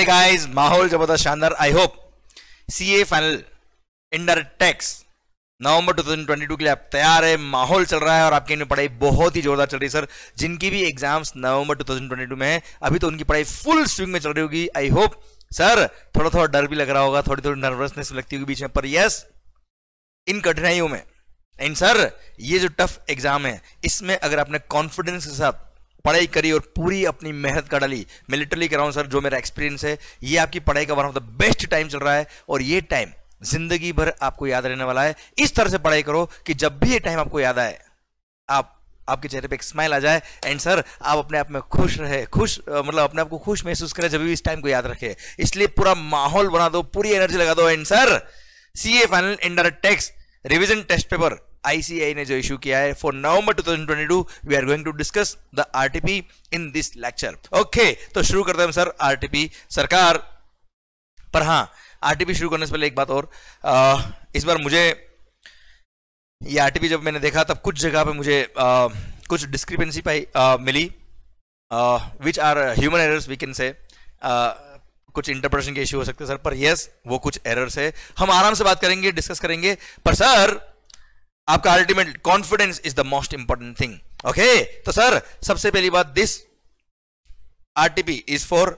Hey guys माहौल जबरदस्त शानदार I hope C A final inter tax November 2022 के लिए आप तैयार है माहौल चल रहा है और आपकी इनमें पढ़ाई बहुत ही जोरदार चल रही है सर जिनकी भी एग्जाम्स नवंबर 2022 में है अभी तो उनकी पढ़ाई फुल स्विंग में चल रही होगी आई होप सर थोड़ा थोड़ा डर भी लग रहा होगा थोड़ी थोड़ी नर्वसनेस लगती होगी बीच में पर यस इन कठिनाइयों में एंड सर ये जो टफ एग्जाम है इसमें अगर आपने कॉन्फिडेंस के साथ पढ़ाई करी और पूरी अपनी मेहनत का डाली मिलिट्री लिटरली रहा सर जो मेरा एक्सपीरियंस है ये आपकी पढ़ाई का one of the best time चल रहा है और ये टाइम जिंदगी भर आपको याद रहने वाला है इस तरह से पढ़ाई करो कि जब भी ये टाइम आपको याद आए आप आपके चेहरे पे एक स्माइल आ जाए एंड सर आप अपने आप में खुश रहे खुश मतलब अपने आप को खुश महसूस करें जब भी इस टाइम को याद रखे इसलिए पूरा माहौल बना दो पूरी एनर्जी लगा दो and sir C A final inter tax revision test paper ICAI ने जो इशू किया है for November 2022 we are going to discuss the RTP in this lecture okay तो शुरू करते हैं सर आरटीपी सरकार पर हाँ आरटीपी शुरू करने से पहले एक बात और आ, इस बार मुझे ये आरटीपी जब मैंने देखा तब कुछ जगह पे मुझे आ, कुछ डिस्क्रिपेंसी पाई आ, मिली which are human errors we can say कुछ इंटरप्रिटेशन के इश्यू हो सकते हैं सर पर यस वो कुछ एरर्स है हम आराम से बात करेंगे डिस्कस करेंगे पर सर आपका ultimate confidence is the most important thing okay तो सर सबसे पहली बात this RTP is for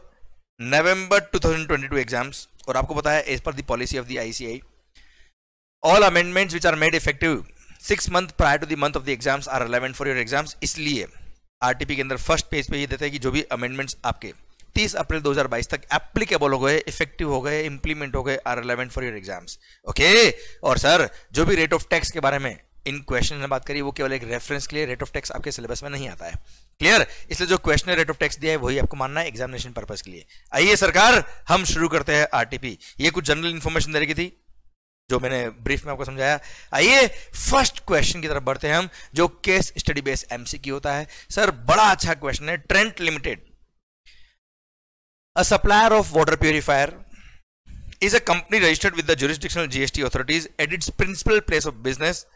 November 2022 exams और आपको पता है as per the policy of the ICAI all amendments which are made effective six month prior to the month of the exams are relevant for your exams इसलिए RTP के अंदर first page पे ये देता है कि जो भी अमेंडमेंट्स आपके 30 अप्रैल 2022 तक एप्लीकेबल हो गए इफेक्टिव हो गए इंप्लीमेंट हो गए are relevant for your exams okay और सर जो भी रेट ऑफ टैक्स के बारे में इन क्वेश्चन ने बात करी वो केवल एक रेफरेंस के लिए रेट ऑफ टैक्स आपके सिलेबस में नहीं आता है क्लियर इसलिए जो क्वेश्चन रेट ऑफ टैक्स दिया है वही आपको मानना है एग्जामिनेशन पर्पज के लिए आइए सरकार हम शुरू करते हैं आरटीपी ये कुछ जनरल इन्फॉर्मेशन दे रही थी जो मैंने ब्रीफ में आपको समझाया आइए फर्स्ट क्वेश्चन की तरफ बढ़ते हैं हम जो केस स्टडी बेस एमसीक्यू होता है सर बड़ा अच्छा क्वेश्चन है Trent limited A supplier of water purifier is a company registered with the jurisdictional GST authorities at its principal place of business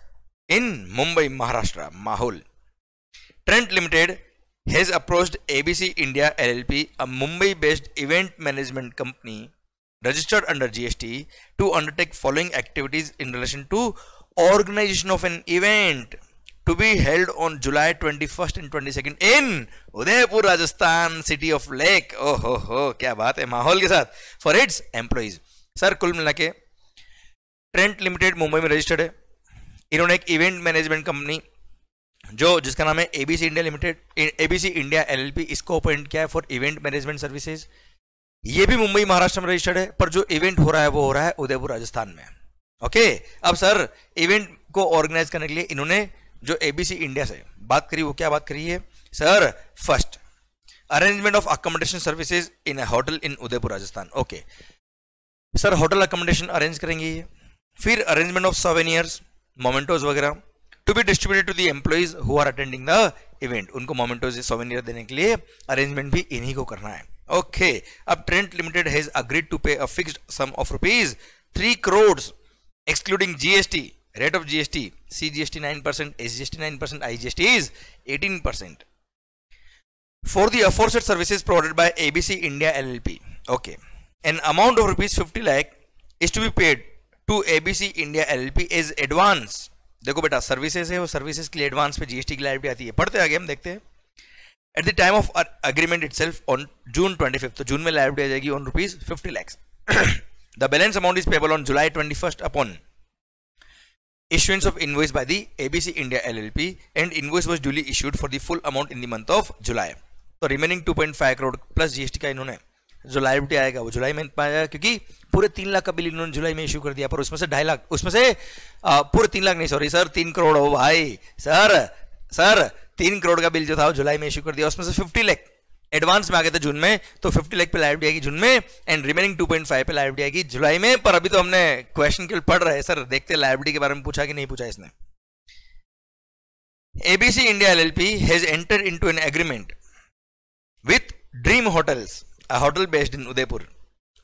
in Mumbai, Maharashtra, Mahul. Trent Limited has approached ABC India LLP, a Mumbai-based event management company registered under GST to undertake following activities in relation to organization of an event to be held on July 21st and 22nd in Udaipur, Rajasthan, city of Lake. Oh ho oh, oh, ho, क्या बात है माहौल के साथ for its employees. Sir कुल मिला के Trent limited Mumbai में रजिस्टर्ड है इन्होंने एक इवेंट मैनेजमेंट कंपनी जो जिसका नाम है ABC India limited ABC India LLP इसको अपॉइंट किया है फॉर इवेंट मैनेजमेंट सर्विसेज ये भी मुंबई महाराष्ट्र में रजिस्टर्ड है पर जो इवेंट हो रहा है वो हो रहा है उदयपुर राजस्थान में ओके अब सर इवेंट को ऑर्गेनाइज करने के लिए इन्होंने जो एबीसी इंडिया से बात करी वो क्या बात करी है sir first arrangement of accommodation services in hotel in Udaipur Rajasthan okay sir hotel accommodation arrange करेंगे ये फिर अरेंजमेंट ऑफ सोवेनियर्स मोमेंटोज वगैरह to be distributed to the employees who are attending the event उनको मोमेंटोज सोवेनियर देने के लिए arrangement भी इन्हीं को करना है ओके okay. अब Trent limited has agreed to pay a fixed sum of rupees three crore excluding GST rate of GST, CGST 9%, SGST 9%, IGST is 18%. For the aforesaid services provided by ABC India LLP, okay, an amount of rupees 50 lakh is to be paid to ABC India LLP as advance. देखो बेटा services है वो services के लिए advance पे GST की liability आती है पढ़ते आगे हम देखते हैं at the time of agreement it on June twenty fifth तो जून में लाइबिलिटी आ जाएगी on rupees fifty lakhs the balance amount is payable on July twenty first upon Issuance of invoice by the ABC India LLP and invoice was duly issued for the full amount in the month of July. तो remaining 2.5 crore plus GST का इन्होंने जो liability आएगा वो जुलाई में आएगा क्योंकि पूरे तीन लाख का बिल इन्होंने जुलाई में इश्यू कर दिया पर उसमें से ढाई लाख उसमें से पूरे तीन लाख नहीं सॉरी सर तीन करोड़ हो भाई सर सर तीन करोड़ का बिल जो था वो जुलाई में इश्यू कर दिया उसमें से फिफ्टी लैख एडवांस में आ गए थे जून में तो 50 लाख पे लाइव आएगी जून में एंड रिमेनिंग 2.5 पे लाइव आएगी जुलाई में पर अभी तो हमने क्वेश्चन केवल पढ़ रहे सर देखते लाइबिलिटी के बारे में पूछा कि नहीं पूछा इसने ABC India L has enter in an agreement with dream hotels a hotel based in Udaipur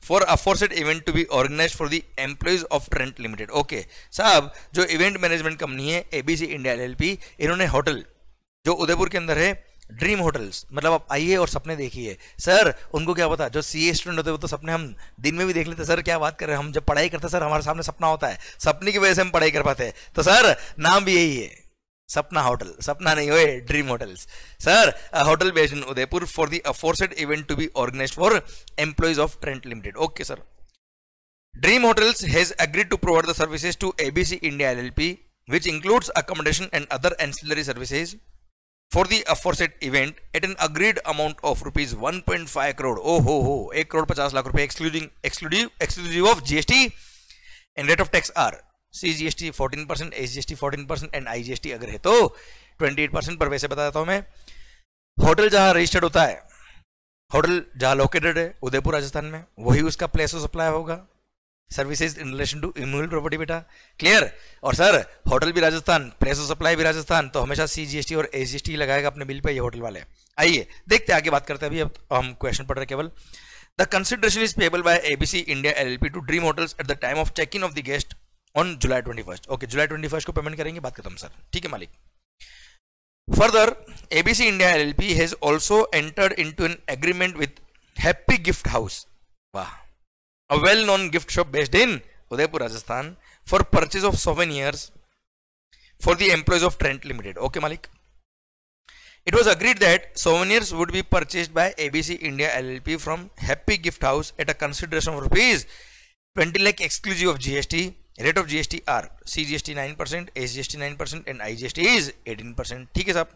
for aforesaid event to be organise for the employees of Trent limited okay साहब जो इवेंट मैनेजमेंट कंपनी है ABC India L इन्होंने hotel जो उदयपुर के अंदर है dream hotels मतलब आप आइए और सपने देखिए सर उनको क्या पता जो सी ए स्टूडेंट होते वो तो सपने हम दिन में भी देख लेते सर क्या बात कर रहे हैं हम जब पढ़ाई करते सर हमारे सामने सपना होता है सपने की वजह से हम पढ़ाई कर पाते हैं तो सर नाम भी यही है सपना होटल सपना नहीं हुए dream hotels sir hotel based in Udaipur for the aforesaid event to be organise for employees of Trent limited okay sir dream hotels has agreed to provide the services to ABC India L L P which includes accommodation and other ancillary services for the aforesaid event at an agreed amount of rupees 1.5 crore oh ho ho 1 crore 50 lakh rupees excluding exclusive exclusive of gst and rate of tax are cgst 14% sgst 14% and igst अगर है तो 28% पर वैसे बता देता हूं मैं hotel जहां रजिस्टर्ड होता है होटल जहां लोकेटेड है उदयपुर राजस्थान में वही उसका प्लेस ऑफ सप्लाई होगा services in relation to immune property बेटा क्लियर और सर होटल भी राजस्थान प्लेस ऑफ सप्लाई भी राजस्थान तो हमेशा सी जी एस टी और एस जी एस टी लगाएगा अपने बिल पे ये होटल वाले आइए देखते आगे बात करते हैं अभी अब हम क्वेश्चन पढ़ रहे केवल the consideration is payable by ABC India LLP to dream hotels at the time of check in of the guest on July twenty first okay July twenty first को पेमेंट करेंगे बात खत्म सर ठीक है मालिक further ABC India L L P has also entered into an agreement with happy gift house वाह a well-known gift shop based in Udaipur, Rajasthan for purchase of souvenirs for the employees of Trent Limited. Okay, Malik. It was agreed that souvenirs would be purchased by ABC India LLP from Happy Gift House at a consideration of rupees 20 lakh exclusive of GST. Rate of GST are CGST 9%, SGST 9% and IGST is 18%. theek hai sir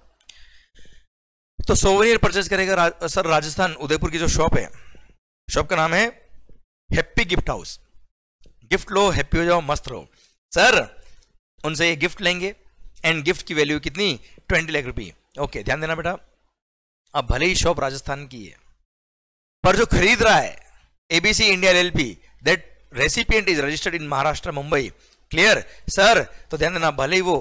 तो souvenir purchase करेगा रा, sir Rajasthan Udaipur की जो shop है shop का नाम है happy gift house gift लो हैप्पी हो जाओ मस्त रहो सर उनसे ये गिफ्ट लेंगे एंड गिफ्ट की वैल्यू कितनी ट्वेंटी लाख रुपये ओके ध्यान देना बेटा अब भले ही शॉप राजस्थान की है पर जो खरीद रहा है ABC India L that recipient is registered in Maharashtra Mumbai clear sir तो ध्यान देना भले ही वो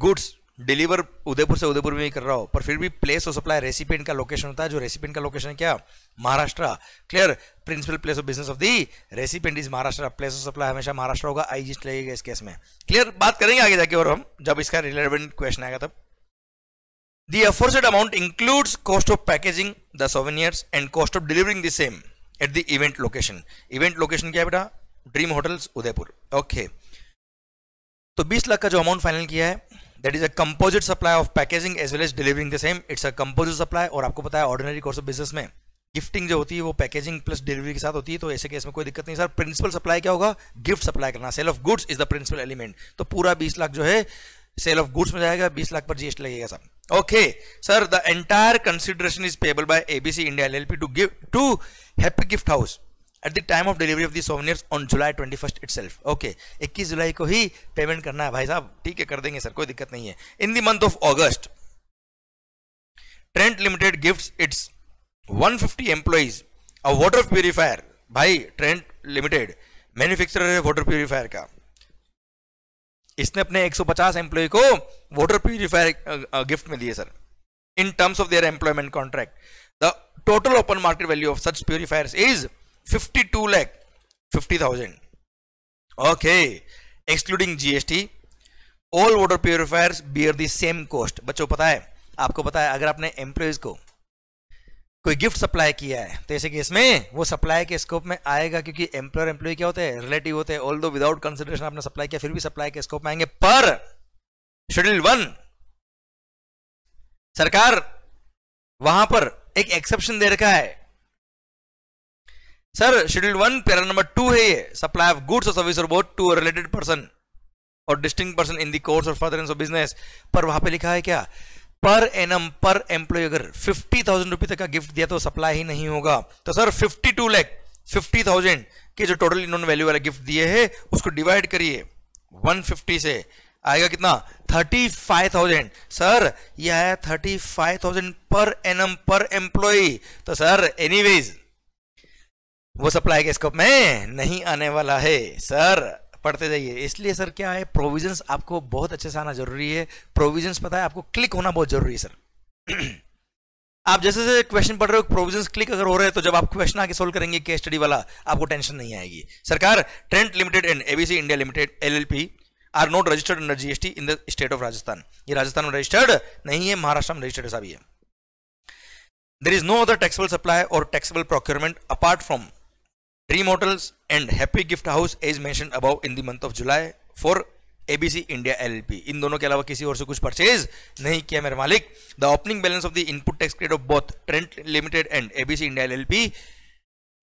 गुड्स डिलीवर उदयपुर से उदयपुर में ही कर रहा हो पर फिर भी प्लेस ऑफ सप्लाई रेसिपेंट का लोकेशन होता है जो रेसिपेंट का लोकेशन है क्या Maharashtra clear principal place of business of the recipient is Maharashtra place of supply हमेशा महाराष्ट्र होगा आई जिस्ट लगेगा इस केस में क्लियर बात करेंगे आगे जाके और हम जब इसका रिलेवेंट क्वेश्चन आएगा तब the aforesaid amount includes cost of packaging the souvenirs and cost of delivering the same at the event location event location क्या बेटा Dream Hotels Udaipur okay okay. तो 20 लाख का जो अमाउंट फाइनल किया है that is a composite supply of packaging as well as delivering the same it's a composite supply और आपको पता है ऑर्डिनरी कोर्स ऑफ बिजनेस में गिफ्टिंग जो होती है वो पैकेजिंग प्लस डिलीवरी के साथ होती है तो ऐसे केस में कोई दिक्कत नहीं सर प्रिंसिपल सप्लाई क्या होगा गिफ्ट सप्लाई करना sale of goods is the principal element तो पूरा बीस लाख जो है सेल ऑफ गुड्स में जाएगा बीस लाख पर जीएसटी लगेगा sir okay sir the entire consideration is payable by ABC India L L P to give to happy gift house at the time of delivery of the souvenirs on July twenty first itself okay इक्कीस जुलाई को ही payment करना है भाई साहब ठीक है कर देंगे सर कोई दिक्कत नहीं है in the month of August Trent Limited gift it's one fifty employees a water purifier भाई ट्रेंट लिमिटेड मैन्युफैक्चर है वॉटर प्यूरिफायर का इसने अपने 150 एम्प्लॉय को वाटर प्यूरिफायर गिफ्ट में दिए sir in terms of their employment contract the total open market value of such purifier is 52 lakh 50,000 okay excluding GST all water purifiers bear the same cost बच्चों पता है आपको पता है अगर आपने एम्प्लॉयज को कोई गिफ्ट सप्लाई किया है तो ऐसे केस में वो सप्लाई के स्कोप में आएगा क्योंकि एम्प्लॉयर एम्प्लॉय क्या होते हैं रिलेटिव होते हैं ऑल दो विदाउट कंसिडरेशन आपने सप्लाई किया फिर भी सप्लाई के स्कोप में आएंगे पर शेड्यूल वन सरकार वहां पर एक एक्सेप्शन दे रखा है sir schedule one para number two है ये supply of goods or service or both to related person or distinct person in the course और फर्दर बिजनेस पर वहां पे लिखा है क्या per annum per employee अगर फिफ्टी थाउजेंड रुपी तक का गिफ्ट दिया तो सप्लाई ही नहीं होगा तो sir fifty two lakh fifty thousand के जो टोटल इन्होंने वैल्यू वाला गिफ्ट दिए है उसको डिवाइड करिए वन फिफ्टी से आएगा कितना थर्टी फाइव थाउजेंड सर यह आया thirty five thousand per annum per employee तो सर एनीवेज वो सप्लाई के स्कोप में नहीं आने वाला है सर पढ़ते जाइए इसलिए सर क्या है प्रोविजंस आपको बहुत अच्छे से आना जरूरी है प्रोविजंस पता है आपको क्लिक होना बहुत जरूरी है सर आप जैसे जैसे क्वेश्चन पढ़ रहे हो प्रोविजन क्लिक अगर हो रहे हैं तो जब आप क्वेश्चन आके सोल्व करेंगे केस स्टडी वाला आपको टेंशन नहीं आएगी सरकार Trent Limited and ABC India Limited LLP are not registered under GST in the state of Rajasthan ये राजस्थान में रजिस्टर्ड नहीं है महाराष्ट्र में रजिस्टर्ड ऐसा भी है there is no other taxable supply or taxable procurement apart from Dream Hotels and Happy Gift House is mentioned above in the month of July for ABC India LLP. इन दोनों के अलावा किसी और से कुछ परचेज नहीं किया मेरे मालिक the opening balance of the input tax credit of both Trent Limited and ABC India L L P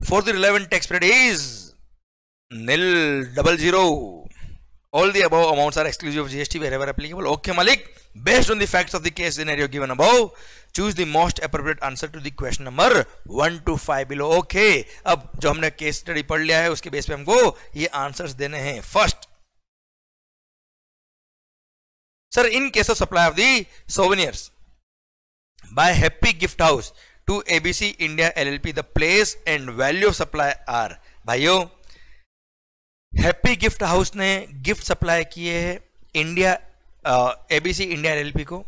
for the relevant tax credit is nil double zero all the above amount are exclusive GST wherever applicable okay मालिक based on the facts of the case in एरियो given above choose the most appropriate answer to the number one to five below okay अब जो हमने case study पढ़ लिया है उसके base पे हमको ये आंसर देने हैं first sir in case of supply of the souvenirs by happy gift house to abc india llp the place and value of supply are भाइयों हैप्पी गिफ्ट हाउस ने गिफ्ट सप्लाई किए हैं India ABC India L L P को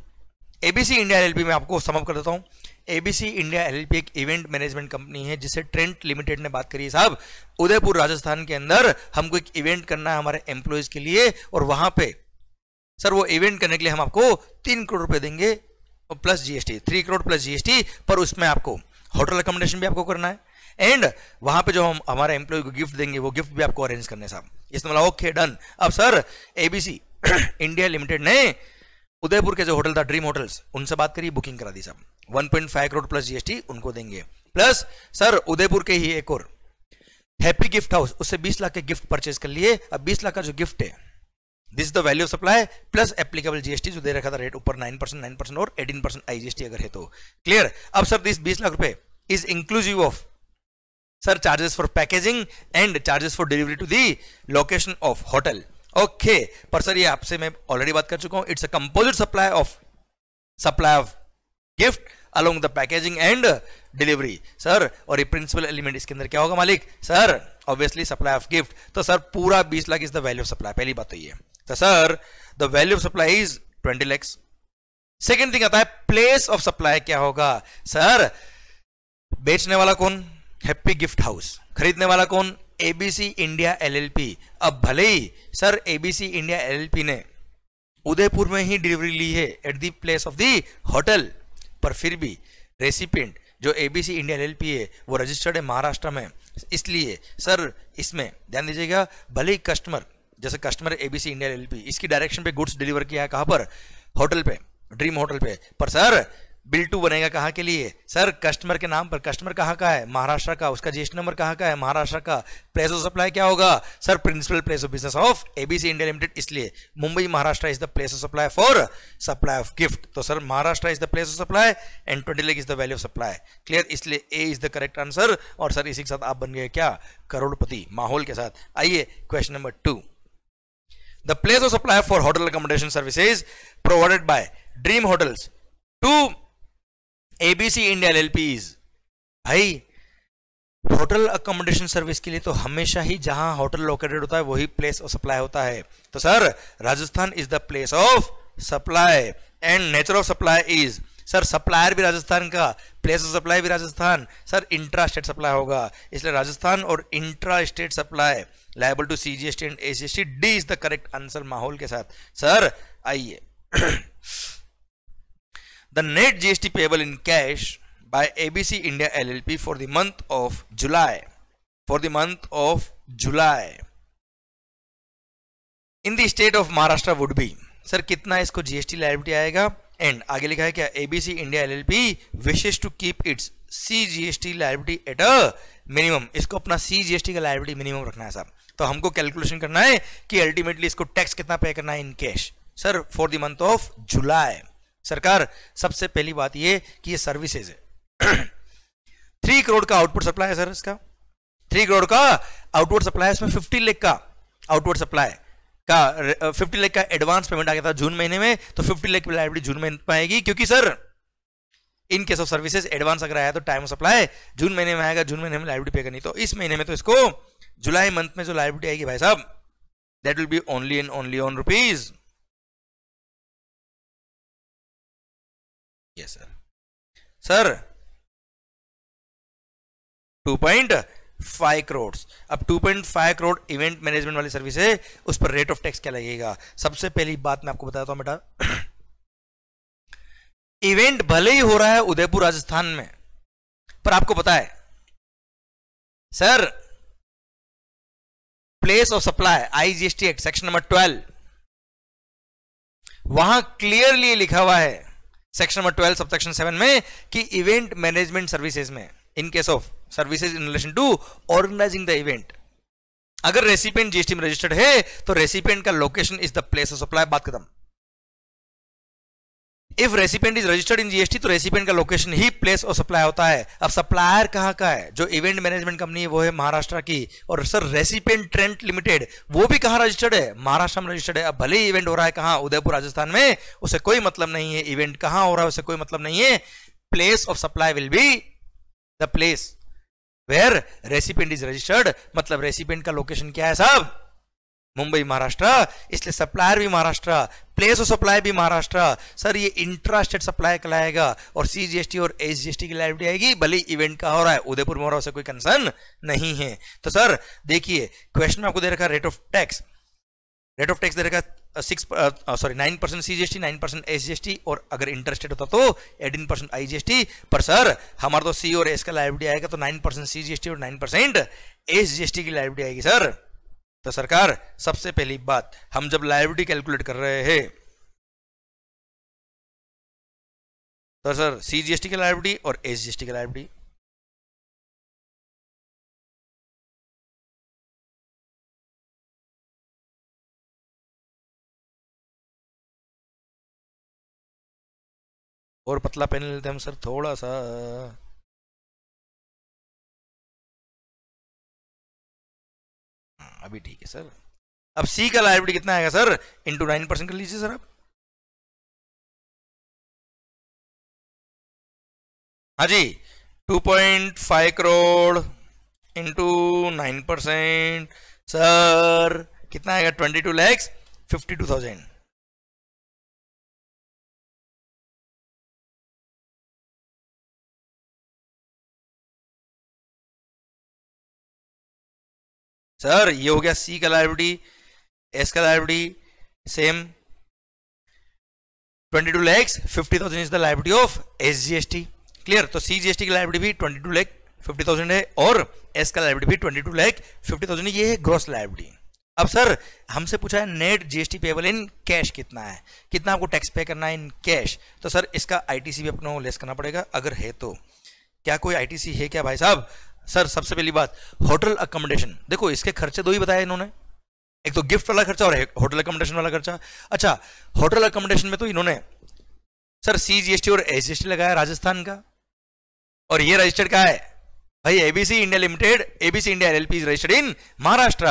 ABC India L में आपको sum up कर देता हूँ एबीसी इंडिया एल एक इवेंट मैनेजमेंट कंपनी है जिसे ट्रेंट लिमिटेड ने बात करी है साहब उदयपुर राजस्थान के अंदर हमको एक इवेंट करना है हमारे एम्प्लॉयज के लिए और वहां पे सर वो इवेंट करने के लिए हम आपको तीन करोड़ रुपए देंगे plus GST three crore plus GST पर उसमें आपको होटल अकोमोडेशन भी आपको करना है एंड वहां पे जो हम हमारे एम्प्लॉय को गिफ्ट देंगे वो गिफ्ट भी आपको अरेंज करने साहब इसने बोला ओके डन अब सर एबीसी इंडिया लिमिटेड ने उदयपुर के जो होटल था ड्रीम होटल्स उनसे बात करिए बुकिंग करा दी सब 1.5 करोड़ प्लस जीएसटी उनको देंगे प्लस सर उदयपुर के ही एक और हैप्पी गिफ्ट हाउस उससे 20 लाख के गिफ्ट परचेज कर लिए अब 20 लाख का जो गिफ्ट है this the value supply plus applicable GST जो दे रखा था रेट ऊपर नाइन परसेंट नाइन परसेंट और एटीन परसेंट जीएसटी अगर है तो क्लियर अब सर दिस बीस लाख रुपए is inclusive of sir charges for packaging and charges for delivery to the location of hotel okay पर सर ये आपसे मैं ऑलरेडी बात कर चुका हूं it's a composite supply of supply of gift along the packaging and delivery sir और ये प्रिंसिपल एलिमेंट इसके अंदर क्या होगा मालिक sir obviously supply of gift तो सर पूरा बीस lakh is the value of supply पहली बात तो ये तो sir the value of supply is twenty lakhs second thing आता है प्लेस ऑफ सप्लाई क्या होगा सर बेचने वाला कौन हैप्पी गिफ्ट हाउस खरीदने वाला कौन एबीसी इंडिया एलएलपी अब भले ही सर एबीसी इंडिया एलएलपी ने उदयपुर में ही डिलीवरी ली है at the place of the hotel पर फिर भी रेसिपेंट जो एबीसी इंडिया एल है वो रजिस्टर्ड है महाराष्ट्र में इसलिए सर इसमें ध्यान दीजिएगा भले ही कस्टमर जैसे कस्टमर एबीसी इंडिया एल इसकी डायरेक्शन पे गुड्स डिलीवर किया है कहाँ पर होटल पे ड्रीम होटल पे पर सर बिल्टू बनेगा कहाँ के लिए सर कस्टमर के नाम पर कस्टमर कहाँ का है महाराष्ट्र का उसका जी नंबर कहाँ का है महाराष्ट्र का प्लेस ऑफ सप्लाई क्या होगा sir principal place of business of ABC India Limited इसलिए Mumbai Maharashtra is the place of supply for supply of gift तो sir Maharashtra is the place of supply and twenty lakh is the value of supply clear इसलिए A is the correct answer और sir इसी के साथ आप बन गए क्या करोड़पति माहौल के साथ आइए question number two the place of supply for hotel accommodation services provided by Dream Hotels to ABC India L भाई होटल अकोमोडेशन सर्विस के लिए तो हमेशा ही जहां होटल लोकेटेड होता है वही प्लेस ऑफ सप्लाई होता है तो sir Rajasthan is the place of supply and nature of supply is sir supplier भी राजस्थान का प्लेस ऑफ सप्लाई भी Rajasthan sir intra state supply होगा इसलिए राजस्थान और intra state supply liable to C G S T and A C S T D is the correct answer माहौल के साथ sir आइए The net GST payable in cash by ABC India LLP for the month of July for the month of July in the state of Maharashtra would be sir कितना इसको GST liability आएगा and आगे लिखा है क्या ABC India LLP wishes to keep its C GST liability at a minimum इसको अपना C GST का लाइबिलिटी मिनिमम रखना है साहब तो हमको कैलकुलेशन करना है कि अल्टीमेटली इसको टैक्स कितना पे करना है in cash sir for the month of July सरकार सबसे पहली बात ये कि ये सर्विसेज है थ्री करोड़ का आउटपुट सप्लाई है सर इसका थ्री करोड़ का आउटवर्ड सप्लाई है इसमें फिफ्टी लेख का आउटवर्ड सप्लाई का फिफ्टी लेख का एडवांस पेमेंट आ गया था जून महीने में तो फिफ्टी लेख की लाइब्रेरी जून में आएगी क्योंकि sir in case of services advance अगर आया तो टाइम सप्लाई जून महीने में आएगा जून महीने में लाइब्रेरी पे करनी तो इस महीने में तो इसको जुलाई मंथ में जो लाइब्रेरी आएगी भाई साहब that will be only and only on rupees yes sir sir two point five crore अब two point five crore event management वाली सर्विस है उस पर रेट ऑफ टैक्स क्या लगेगा सबसे पहली बात मैं आपको बताता हूं बेटा इवेंट भले ही हो रहा है उदयपुर राजस्थान में पर आपको पता है sir place of supply IGST act section number twelve वहां क्लियरली लिखा हुआ है section number twelve sub section seven में कि इवेंट मैनेजमेंट सर्विसेज में in case of services in relation to organising the event अगर रेसिपेंट जीएसटी में registered है तो रेसिपेंट का location is the place of supply बात खत्म if recipient is registered in GST तो रेसिपेंट का लोकेशन ही प्लेस और सप्लाई होता है अब सप्लायर कहाँ का है जो इवेंट मैनेजमेंट कंपनी है वो है महाराष्ट्र की और सर रेसिपेंट ट्रेंट लिमिटेड वो भी कहाँ रजिस्टर्ड है महाराष्ट्र में रजिस्टर्ड है अब भले ही इवेंट हो रहा है कहाँ उदयपुर राजस्थान में उसे कोई मतलब नहीं है इवेंट कहाँ हो रहा है उसे कोई मतलब नहीं है place of supply will be the place where recipient is registered मतलब रेसिपेंट का लोकेशन क्या है साहब मुंबई महाराष्ट्र इसलिए सप्लायर भी महाराष्ट्र प्लेस ऑफ सप्लाई भी महाराष्ट्र सर ये इंट्रा स्टेट सप्लाई कहलाएगा और सीजीएसटी और एसजीएसटी की लाइब्रेटी आएगी भले इवेंट का हो रहा है उदयपुर में हो रहा है कोई कंसर्न नहीं है तो सर देखिए क्वेश्चन आपको दे रखा rate of tax rate of tax दे रखा six sorry nine percent C G S T nine percent S G S T और अगर इंटरेस्टेड होता तो eighteen percent I G S T पर सर हमारा तो सी और एस का लाइब्रेटी आएगा तो nine percent C G S T और nine percent S G S T की लाइब्रेटी आएगी सर तो सरकार सबसे पहली बात हम जब लाइबिलिटी कैलकुलेट कर रहे हैं तो सर सीजीएसटी की लाइबिलिटी और एसजीएसटी की लाइबिलिटी और पतला पेन लेते हैं हम सर थोड़ा सा अभी ठीक है सर अब सी का लाइबिलिटी कितना आएगा सर इंटू नाइन परसेंट कर लीजिए सर आप हाँ जी two point five crore into nine percent sir कितना आएगा twenty two lakhs fifty two thousand sir ये हो गया सी का लाइब्रेडी एस का liability same 22 lakhs 50,000 is the liability of S G S T clear तो सी जी एस टी की liability भी 22 लैख 50,000 है और एस का लाइबिलिटी भी 22 लैख 50,000 ये है ग्रॉस लाइबिलिटी अब सर हमसे पूछा है net GST payable in cash कितना है कितना आपको टैक्स पे करना है इन कैश तो सर इसका आईटीसी भी अपना लेस करना पड़ेगा अगर है तो क्या कोई आईटीसी है क्या भाई साहब सर सबसे पहली बात होटल अकोमोडेशन देखो इसके खर्चे दो ही बताए इन्होंने एक तो गिफ्ट वाला खर्चा और होटल अकोमोडेशन वाला खर्चा अच्छा होटल अकोमोडेशन में तो इन्होंने sir C G S T और एस एस टी लगाया राजस्थान का और ये रजिस्टर्ड क्या है भाई ABC India limited ABC India LLP registered in Maharashtra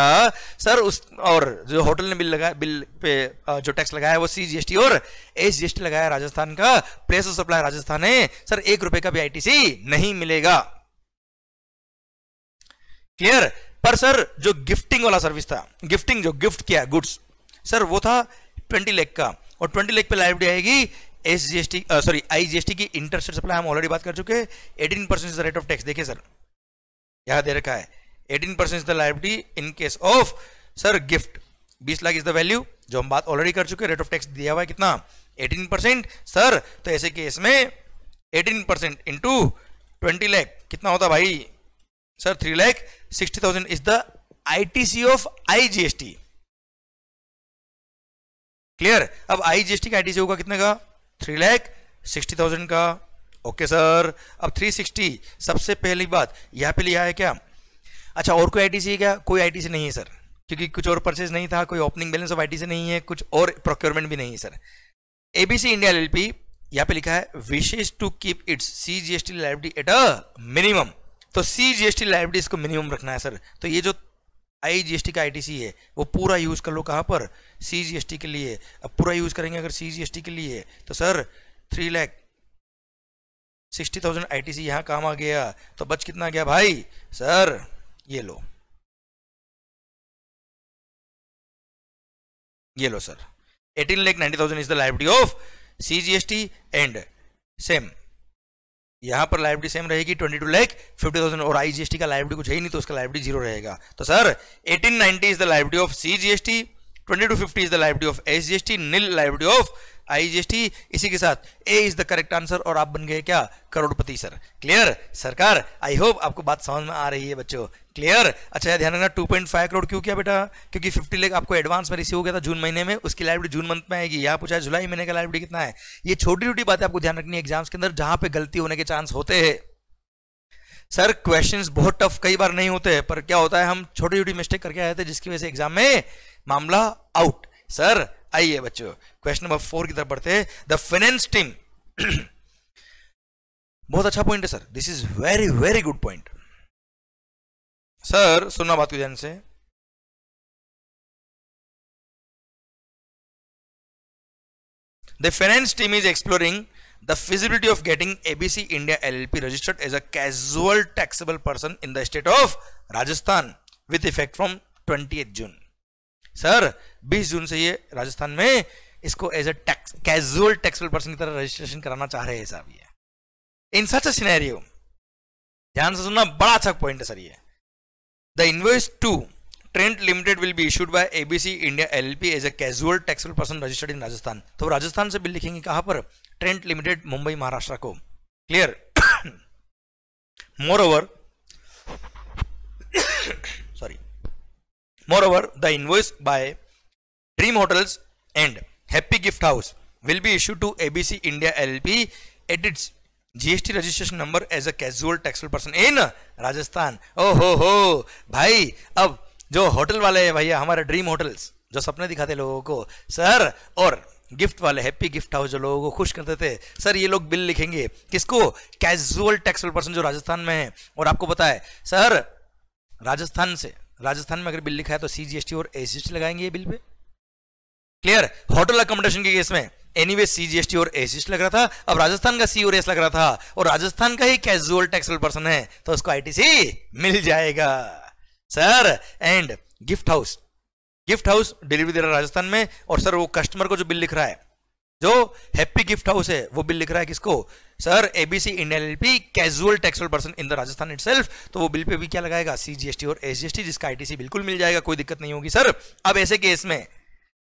sir उस और जो होटल ने बिल लगाया बिल पे जो टैक्स लगाया वो सीजीएसटी और एसजीएसटी लगाया राजस्थान का प्लेस ऑफ सप्लाई राजस्थान है सर एक रुपए का भी आईटीसी नहीं मिलेगा क्लियर पर सर जो गिफ्टिंग वाला सर्विस था गिफ्टिंग जो गिफ्ट किया गुड्स सर वो था ट्वेंटी लेख का और ट्वेंटी लेख पे लाइब्रेरी आएगी S G S T sorry I G S T की इंटरेस्ट सप्लाई हम ऑलरेडी बात कर चुके eighteen percent rate of tax देखिए सर यहां दे रखा है eighteen percent is the in case of sir gift बीस लाख इज द वैल्यू जो हम बात ऑलरेडी कर चुके रेट ऑफ टैक्स दिया हुआ है कितना एटीन परसेंट सर तो ऐसे केस में eighteen percent into twenty lakh कितना होता भाई sir 3 lakh 60000 is the itc of igst clear अब आई टी का आईटीसी होगा कितने का थ्री लैख सिक्सटी थाउजेंड का ओके सर अब थ्री सिक्सटी सबसे पहली बात यहां पे लिया है क्या अच्छा और कोई आईटीसी है क्या कोई आईटीसी नहीं है सर क्योंकि कुछ और परचेज नहीं था कोई ओपनिंग बैलेंस ऑफ आईटीसी नहीं है कुछ और प्रोक्योरमेंट भी नहीं है sir ABC India L L P यहां पे लिखा है wishes to keep its C G S T liability at a minimum तो सी जीएसटी लाइबिलिटीज को मिनिमम रखना है सर तो ये जो आई जी एस टी का आई टी सी है वो पूरा यूज़ कर लो कहाँ पर सी जी एस टी के लिए अब पूरा यूज़ करेंगे अगर सी जीएसटी के लिए तो sir three lakh sixty thousand I T C यहाँ काम आ गया तो बच कितना गया भाई सर ये लो ये लो sir eighteen lakh ninety thousand is the liability of C G S T and same यहाँ पर लाइब्रेरी सेम रहेगी twenty two lakh fifty thousand और आईजीएसटी का लाइब्रेरी कुछ है ही नहीं तो उसका लाइब्रेरी जीरो रहेगा तो sir eighteen ninety is the liability of C GST twenty two fifty is the liability of S G S T nil of I इसी के साथ A is the correct answer और आप बन गए क्या करोड़पति सर क्लियर सरकार आई होप आपको बात समझ में आ रही है बच्चों क्लियर अच्छा ध्यान रखना फाइव करोड़ क्यों किया बेटा क्योंकि फिफ्टी लेख आपको एडवांस में रिसीव हो गया था जून महीने में उसकी लाइब्रेरी जून मंथ में आएगी यहाँ पूछा जुलाई महीने का लाइब्रेरी कितना है ये छोटी छोटी बातें आपको ध्यान रखनी है एग्जाम्स के अंदर जहां पर गलती होने के चांस होते हैं सर क्वेश्चंस बहुत टफ कई बार नहीं होते पर क्या होता है हम छोटी छोटी मिस्टेक करके आए थे जिसकी वजह से एग्जाम में मामला आउट सर आई बच्चों क्वेश्चन नंबर फोर की तरफ बढ़ते द फाइनेंस टीम बहुत अच्छा पॉइंट है sir this is very very good point sir सुनना बात को से the finance team is exploring the feasibility of getting ABC India LLP registered as a casual taxable person in the state of Rajasthan with effect from twenty June sir 20 जून से ये राजस्थान में इसको as a tax casual taxable person की तरह registration कराना चाह रहे हैं साहब ये इन सच अनेरियो ध्यान से सुनना बड़ा अच्छा पॉइंट है सर ये the invoice to Trent limited will be issued by ABC India L P as a casual taxable person registered in Rajasthan तो राजस्थान से बिल लिखेंगे कहां पर ट्रेंट लिमिटेड मुंबई महाराष्ट्र को clear moreover Moreover, the invoice by Dream Hotels and Happy Gift House will be issued to ABC India LLP at its GST registration number as a casual taxable person in Rajasthan ओ ho, भाई अब जो hotel वाले हैं भैया हमारे dream hotels जो सपने दिखाते लोगों को सर और गिफ्ट वाले हैप्पी गिफ्ट हाउस जो लोगों को खुश करते थे सर ये लोग बिल लिखेंगे किसको कैजुअल टैक्सल पर्सन जो राजस्थान में है और आपको पता है सर राजस्थान से राजस्थान में अगर बिल लिखा है तो सीजीएसटी और एसजीएसटी लगाएंगे ये बिल पे क्लियर होटल अकोमोडेशन के केस में एनीवे सीजीएसटी और एसजीएसटी लग रहा था अब राजस्थान का सी और एस लग रहा था और राजस्थान का ही कैजुअल टैक्सेबल पर्सन है तो उसको आईटीसी मिल जाएगा sir and gift house gift house delivery दे रहा है राजस्थान में और सर वो कस्टमर को जो बिल लिख रहा है जो हैप्पी गिफ्ट हाउस है वो बिल लिख रहा है किसको sir ABC Indian LP casual taxable person in the Rajasthan it तो वो बिल पे भी क्या लगाएगा सीजीएसटी और एसजीएसटी जिसका आईटीसी बिल्कुल मिल जाएगा कोई दिक्कत नहीं होगी सर अब ऐसे केस में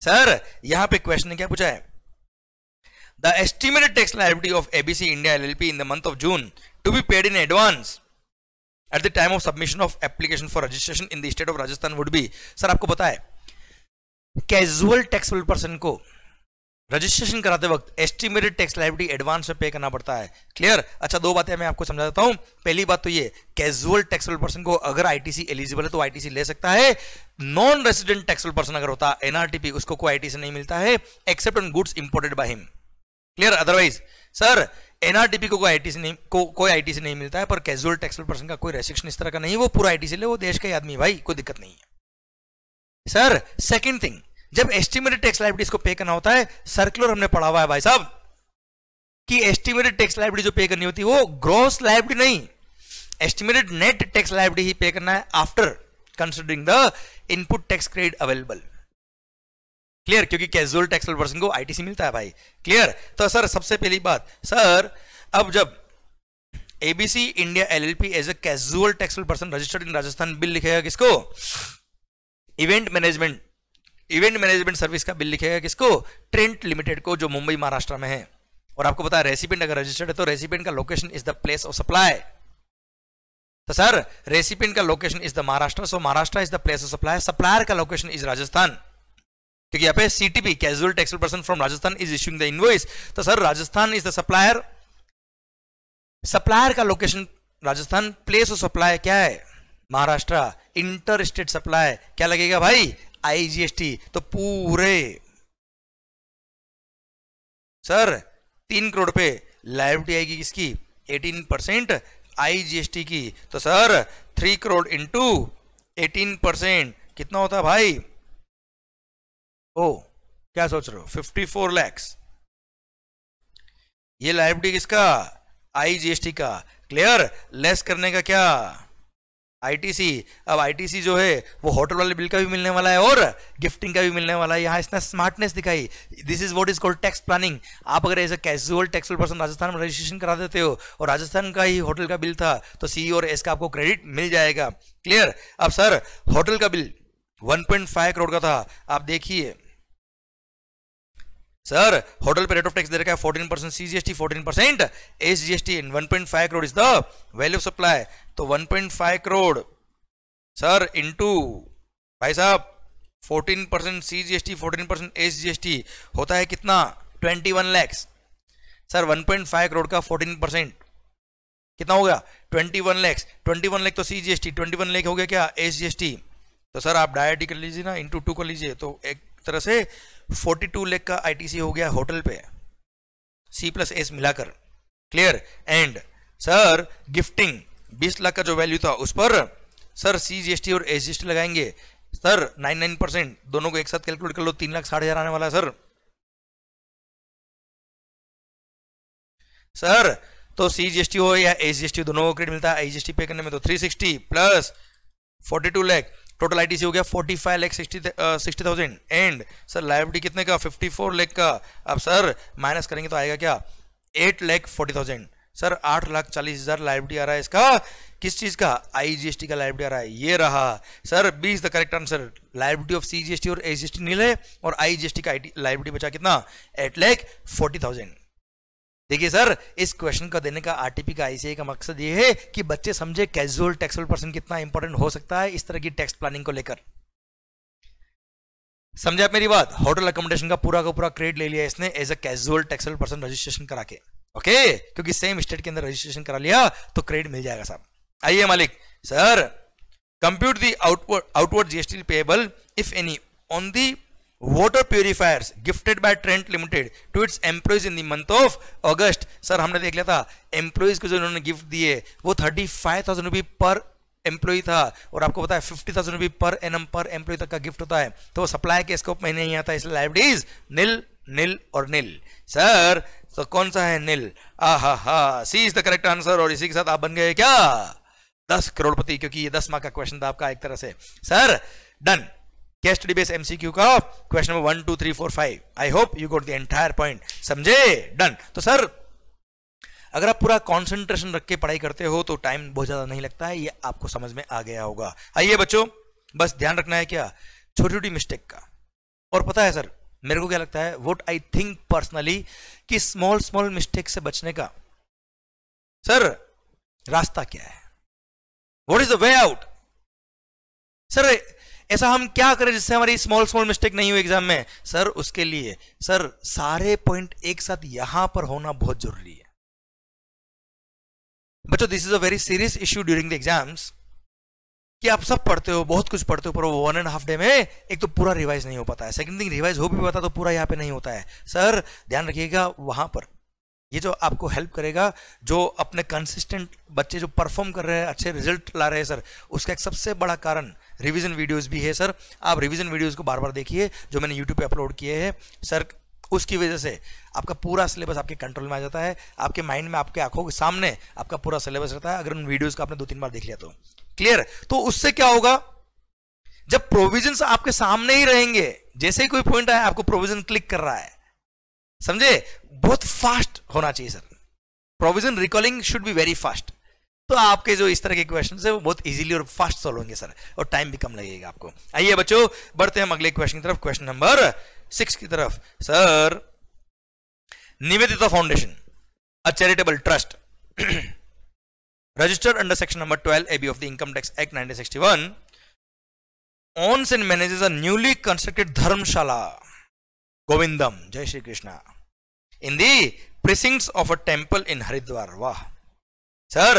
सर यहां पे क्वेश्चन क्या पूछा है the estimated tax liability of ABC India L in the month of June to be paid in advance at the time of submission of application for registration in the state of Rajasthan would be sir आपको पता है casual taxable person को registration कराते वक्त estimated tax liability advance में पे करना पड़ता है क्लियर अच्छा दो बातें मैं आपको समझा देता हूं पहली बात तो ये कैजुअल टैक्स पर्सन को अगर आईटीसी एलिजिबल है तो आईटीसी ले सकता है नॉन रेसिडेंट टैक्स पर्सन अगर होता है एनआरटीपी उसको कोई आईटीसी नहीं मिलता है except on goods imported by him clear otherwise sir NRTP को कोई आईटीसी नहीं को कोई आईटीसी नहीं मिलता है पर कैजुअल टैक्स पर्सन का कोई रेस्ट्रिक्शन इस तरह का नहीं वो पूरा आईटीसी ले वो देश का ही आदमी भाई कोई दिक्कत नहीं है सर सेकेंड थिंग जब एस्टिमेटेड टैक्स लाइबिलिटीज को पे करना होता है सर्कुलर हमने पढ़ा हुआ है भाई साहब कि एस्टिमेटेड टैक्स लाइबिलिटी जो पे करनी होती है वो ग्रॉस लाइबिलिटी नहीं एस्टिमेटेड नेट टैक्स लाइबिलिटी ही पे करना है after considering the input tax credit available clear क्योंकि कैजुअल टैक्स पर्सन को आईटीसी मिलता है भाई क्लियर तो सर सबसे पहली बात सर अब जब ABC India LLP as a casual tax person registered in Rajasthan bill लिखेगा किसको event management event management service का बिल लिखेगा किसको ट्रेंट लिमिटेड को जो मुंबई महाराष्ट्र में है और आपको पता है रेसिपेंट अगर रजिस्टर्ड है तो रेसिपेंट का location is the place of supply तो सर रेसिपेंट का location is the Maharashtra so Maharashtra is the place of supply supplier का लोकेशन इज राजस्थान क्योंकि यहाँ पे CTP casual taxable person from Rajasthan is issuing the invoice तो sir Rajasthan is the supplier supplier का location Rajasthan place of supply क्या है Maharashtra inter state supply क्या लगेगा भाई आई जी एस टी तो पूरे सर तीन करोड़ पे लाइबिलिटी आएगी किसकी eighteen percent I G S T की तो sir three crore into eighteen percent कितना होता भाई ओ क्या सोच रहे हो फिफ्टी फोर लैक्स ये लाइबिलिटी किसका आई जी एस टी का क्लियर लेस करने का क्या आईटीसी अब आईटीसी जो है वो होटल वाले बिल का भी मिलने वाला है और गिफ्टिंग का भी मिलने वाला है यहाँ इसने स्मार्टनेस दिखाई this is what is called tax planning आप अगर as a casual taxable person Rajasthan में रजिस्ट्रेशन करा देते हो और राजस्थान का ही होटल का बिल था तो सी e और एस का आपको क्रेडिट मिल जाएगा क्लियर अब सर होटल का बिल वन करोड़ का था आप देखिए सर होटल पे रेट ऑफ टैक्स दे रखा है fourteen percent C G S T fourteen percent S G S T in one point five crore is the value of supply तो one point five crore sir into भाई साहब fourteen percent C G S T fourteen percent S G S T होता है कितना twenty one lakhs sir one point five crore का fourteen percent कितना हो गया twenty one lakhs twenty one lakh तो C G S T twenty one lakh हो गया क्या एस जी एस टी तो सर आप डायटी कर लीजिए ना इंटू टू कर लीजिए तो एक तरह से फोर्टी टू लेख का आईटीसी हो गया होटल पे सी प्लस एस मिलाकर क्लियर एंड सर गिफ्टिंग बीस लाख का जो वैल्यू था उस पर सर सी जीएसटी और एस जी लगाएंगे सर नाइन नाइन परसेंट दोनों को एक साथ कैलकुलेट कर लो तीन लाख साठ हजार आने वाला है सर सर तो सी जीएसटी हो या एस जी दोनों को क्रेडिट मिलता है आई पे करने में तो three sixty plus forty two lakh total I हो गया forty five lakh sixty sixty thousand and sir liability कितने का फिफ्टी फोर लैख का अब सर माइनस करेंगे तो आएगा क्या eight lakh forty thousand sir आठ लाख चालीस हजार लाइब्रेटी आ रहा है इसका किस चीज़ का आईजीएसटी का लाइब्रेटी आ रहा है ये रहा sir B is the correct answer liability of CGST और एजीएसटी नील है और आईजीएसटी का लाइब्रेटी बचा कितना एट लैख फोर्टी थाउजेंड देखिए सर इस क्वेश्चन का देने का आरटीपी का आईसीए का मकसद ये है कि बच्चे समझे कैजुअल टेक्सुअल पर्सन कितना इंपॉर्टेंट हो सकता है इस तरह की टैक्स प्लानिंग को लेकर समझे आप मेरी बात होटल अकोमोडेशन का पूरा का पूरा क्रेडिट ले लिया इसने as a casual taxable person registration करा के ओके क्योंकि सेम स्टेट के अंदर रजिस्ट्रेशन करा लिया तो क्रेडिट मिल जाएगा साहब आइए मालिक sir compute the outward GST payable if any on the water purifiers gifted by Trent limited to its employees in the month of August sir हमने देख लिया था एम्प्लॉयज को जो उन्होंने गिफ्ट दिए वो थर्टी फाइव थाउजेंड रुपी पर एम्प्लॉय था और आपको पता है फिफ्टी थाउजेंड रुपी पर एन एम पर एम्प्लॉय तक का गिफ्ट होता है तो सप्लाई के स्कोप में नहीं आता इसलिए लाइब्रेरीज नील नील और नील सर तो कौन सा है नील आ C is the correct answer और इसी के साथ आप बन गए क्या दस करोड़पति क्योंकि ये दस माह का क्वेश्चन था आपका एक तरह से sir done case study base MCQ का question number one two three four five I hope you got the entire point समझे डन तो सर अगर आप पूरा कॉन्सेंट्रेशन रख के पढ़ाई करते हो तो टाइम बहुत ज्यादा नहीं लगता है ये आपको समझ में आ गया होगा आइए बच्चों बस ध्यान रखना है क्या छोटी छोटी मिस्टेक का और पता है सर मेरे को क्या लगता है वोट आई थिंक पर्सनली कि स्मॉल स्मॉल मिस्टेक से बचने का सर रास्ता क्या है what is the way out sir ऐसा हम क्या करें जिससे हमारी स्मॉल स्मॉल मिस्टेक नहीं हो एग्जाम में सर उसके लिए सर सारे पॉइंट एक साथ यहां पर होना बहुत जरूरी है बच्चों this is a very serious issue during the exams कि आप सब पढ़ते हो बहुत कुछ पढ़ते हो पर वो वन एंड हाफ डे में एक तो पूरा रिवाइज नहीं हो पाता है सेकंड थिंग रिवाइज हो भी पाता तो पूरा यहां पे नहीं होता है सर ध्यान रखिएगा वहां पर ये जो आपको हेल्प करेगा जो अपने कंसिस्टेंट बच्चे जो परफॉर्म कर रहे हैं अच्छे रिजल्ट ला रहे हैं सर उसका एक सबसे बड़ा कारण रिवीजन वीडियोस भी है सर आप रिवीजन वीडियोस को बार बार देखिए जो मैंने यूट्यूब पे अपलोड किए हैं सर उसकी वजह से आपका पूरा सिलेबस आपके कंट्रोल में आ जाता है आपके माइंड में आपके आंखों के सामने आपका पूरा सिलेबस रहता है अगर उन वीडियोस का आपने दो तीन बार देख लिया तो क्लियर तो उससे क्या होगा जब प्रोविजन आपके सामने ही रहेंगे जैसे ही कोई पॉइंट आया आपको प्रोविजन क्लिक कर रहा है समझे बहुत फास्ट होना चाहिए sir provision recalling should be very fast तो आपके जो इस तरह के क्वेश्चन है वो बहुत इजीली और फास्ट सॉल्व होंगे सर और टाइम भी कम लगेगा आपको आइए बच्चों बढ़ते हम अगले क्वेश्चन की तरफ क्वेश्चन नंबर सिक्स की तरफ sir Nivedita foundation a charitable trust registered under section number twelve AB of the income tax act nineteen on and manages a newly constructed dharamshala Govindam Jai Shri Krishna in दिसिंग्स of a temple in Haridwar वाह sir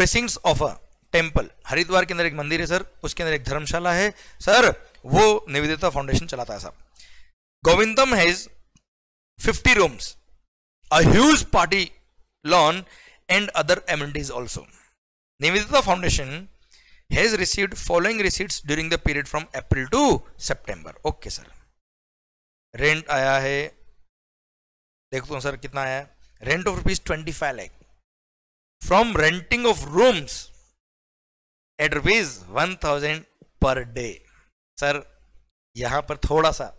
प्रेसिंग्स of a temple Haridwar के अंदर एक मंदिर है sir उसके अंदर एक धर्मशाला है सर वो निवेदिता फाउंडेशन चलाता है साहब Govindam has 50 rooms a huge party lawn and other amenities also Nivedita foundation has received following receipts during the period from April to September okay sir rent आया है देखता हूँ सर कितना आया rent of rupees twenty five lakh from renting of rooms at rupees one thousand per day sir यहां पर थोड़ा सा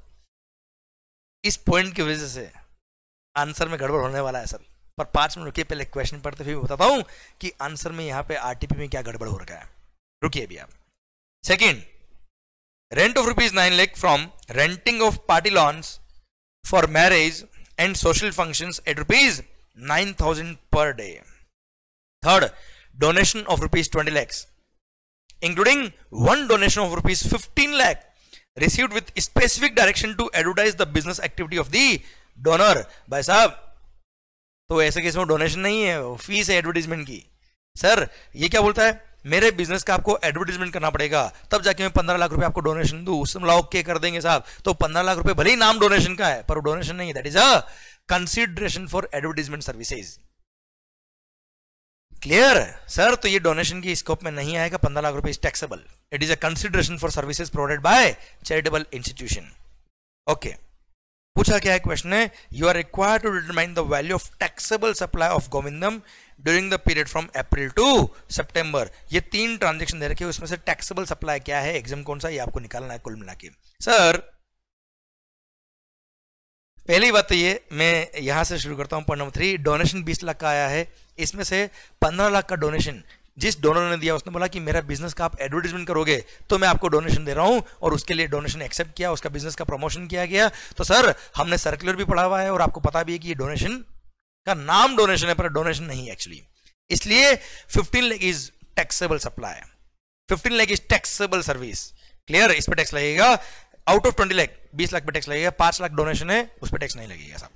इस पॉइंट की वजह से आंसर में गड़बड़ होने वाला है सर पर पांच मिनट रुकिए पहले क्वेश्चन पढ़ते फिर बताता हूं कि आंसर में यहां पे आरटीपी में क्या गड़बड़ हो रखा है रुकिए भी आप second rent of rupees nine lakh from renting of party lawns for marriage and social function at rupees nine thousand per day third donation of rupees twenty lakhs including one donation of rupees fifteen lakh receive with specific direction to advertise the business activity of the donor भाई साहब तो ऐसे case में donation नहीं है fees है advertisement की sir ये क्या बोलता है मेरे बिजनेस का आपको एडवर्टीजमेंट करना पड़ेगा तब जाके मैं पंद्रह लाख रुपए आपको डोनेशन दू उसमें लाख के कर देंगे साहब तो पंद्रह लाख रुपए भले ही नाम डोनेशन का है पर डोनेशन नहीं है that is a consideration for advertisement services clear है सर तो ये डोनेशन की स्कोप में नहीं आएगा पंद्रह लाख रुपए is taxable it is a consideration for services provided by charitable institution okay पूछा क्या है क्वेश्चन है you are required to determine the value of taxable supply of Govindam during the period from April to September ये तीन transaction दे रखे उसमें से taxable supply क्या है एग्जाम कौन सा ये आपको निकालना है कुल मिला के सर पहली बात तो ये मैं यहाँ से शुरू करता हूँ पॉइंट नंबर थ्री डोनेशन बीस लाख का आया है इसमें से पंद्रह लाख का डोनेशन जिस डोनर ने दिया उसने बोला कि मेरा बिजनेस का आप एडवर्टीजमेंट करोगे तो मैं आपको डोनेशन दे रहा हूं और उसके लिए डोनेशन एक्सेप्ट किया उसका बिजनेस का प्रमोशन किया गया तो सर हमने सर्कुलर भी पढ़ा हुआ है और आपको पता भी है कि ये डोनेशन का नाम डोनेशन है पर डोनेशन नहीं एक्चुअली इसलिए fifteen lakh is taxable supply fifteen lakh is taxable service clear इस पर टैक्स लगेगा आउट ऑफ ट्वेंटी लाख बीस लाख पे टैक्स लगेगा पांच लाख डोनेशन है उस पर टैक्स नहीं लगेगा साहब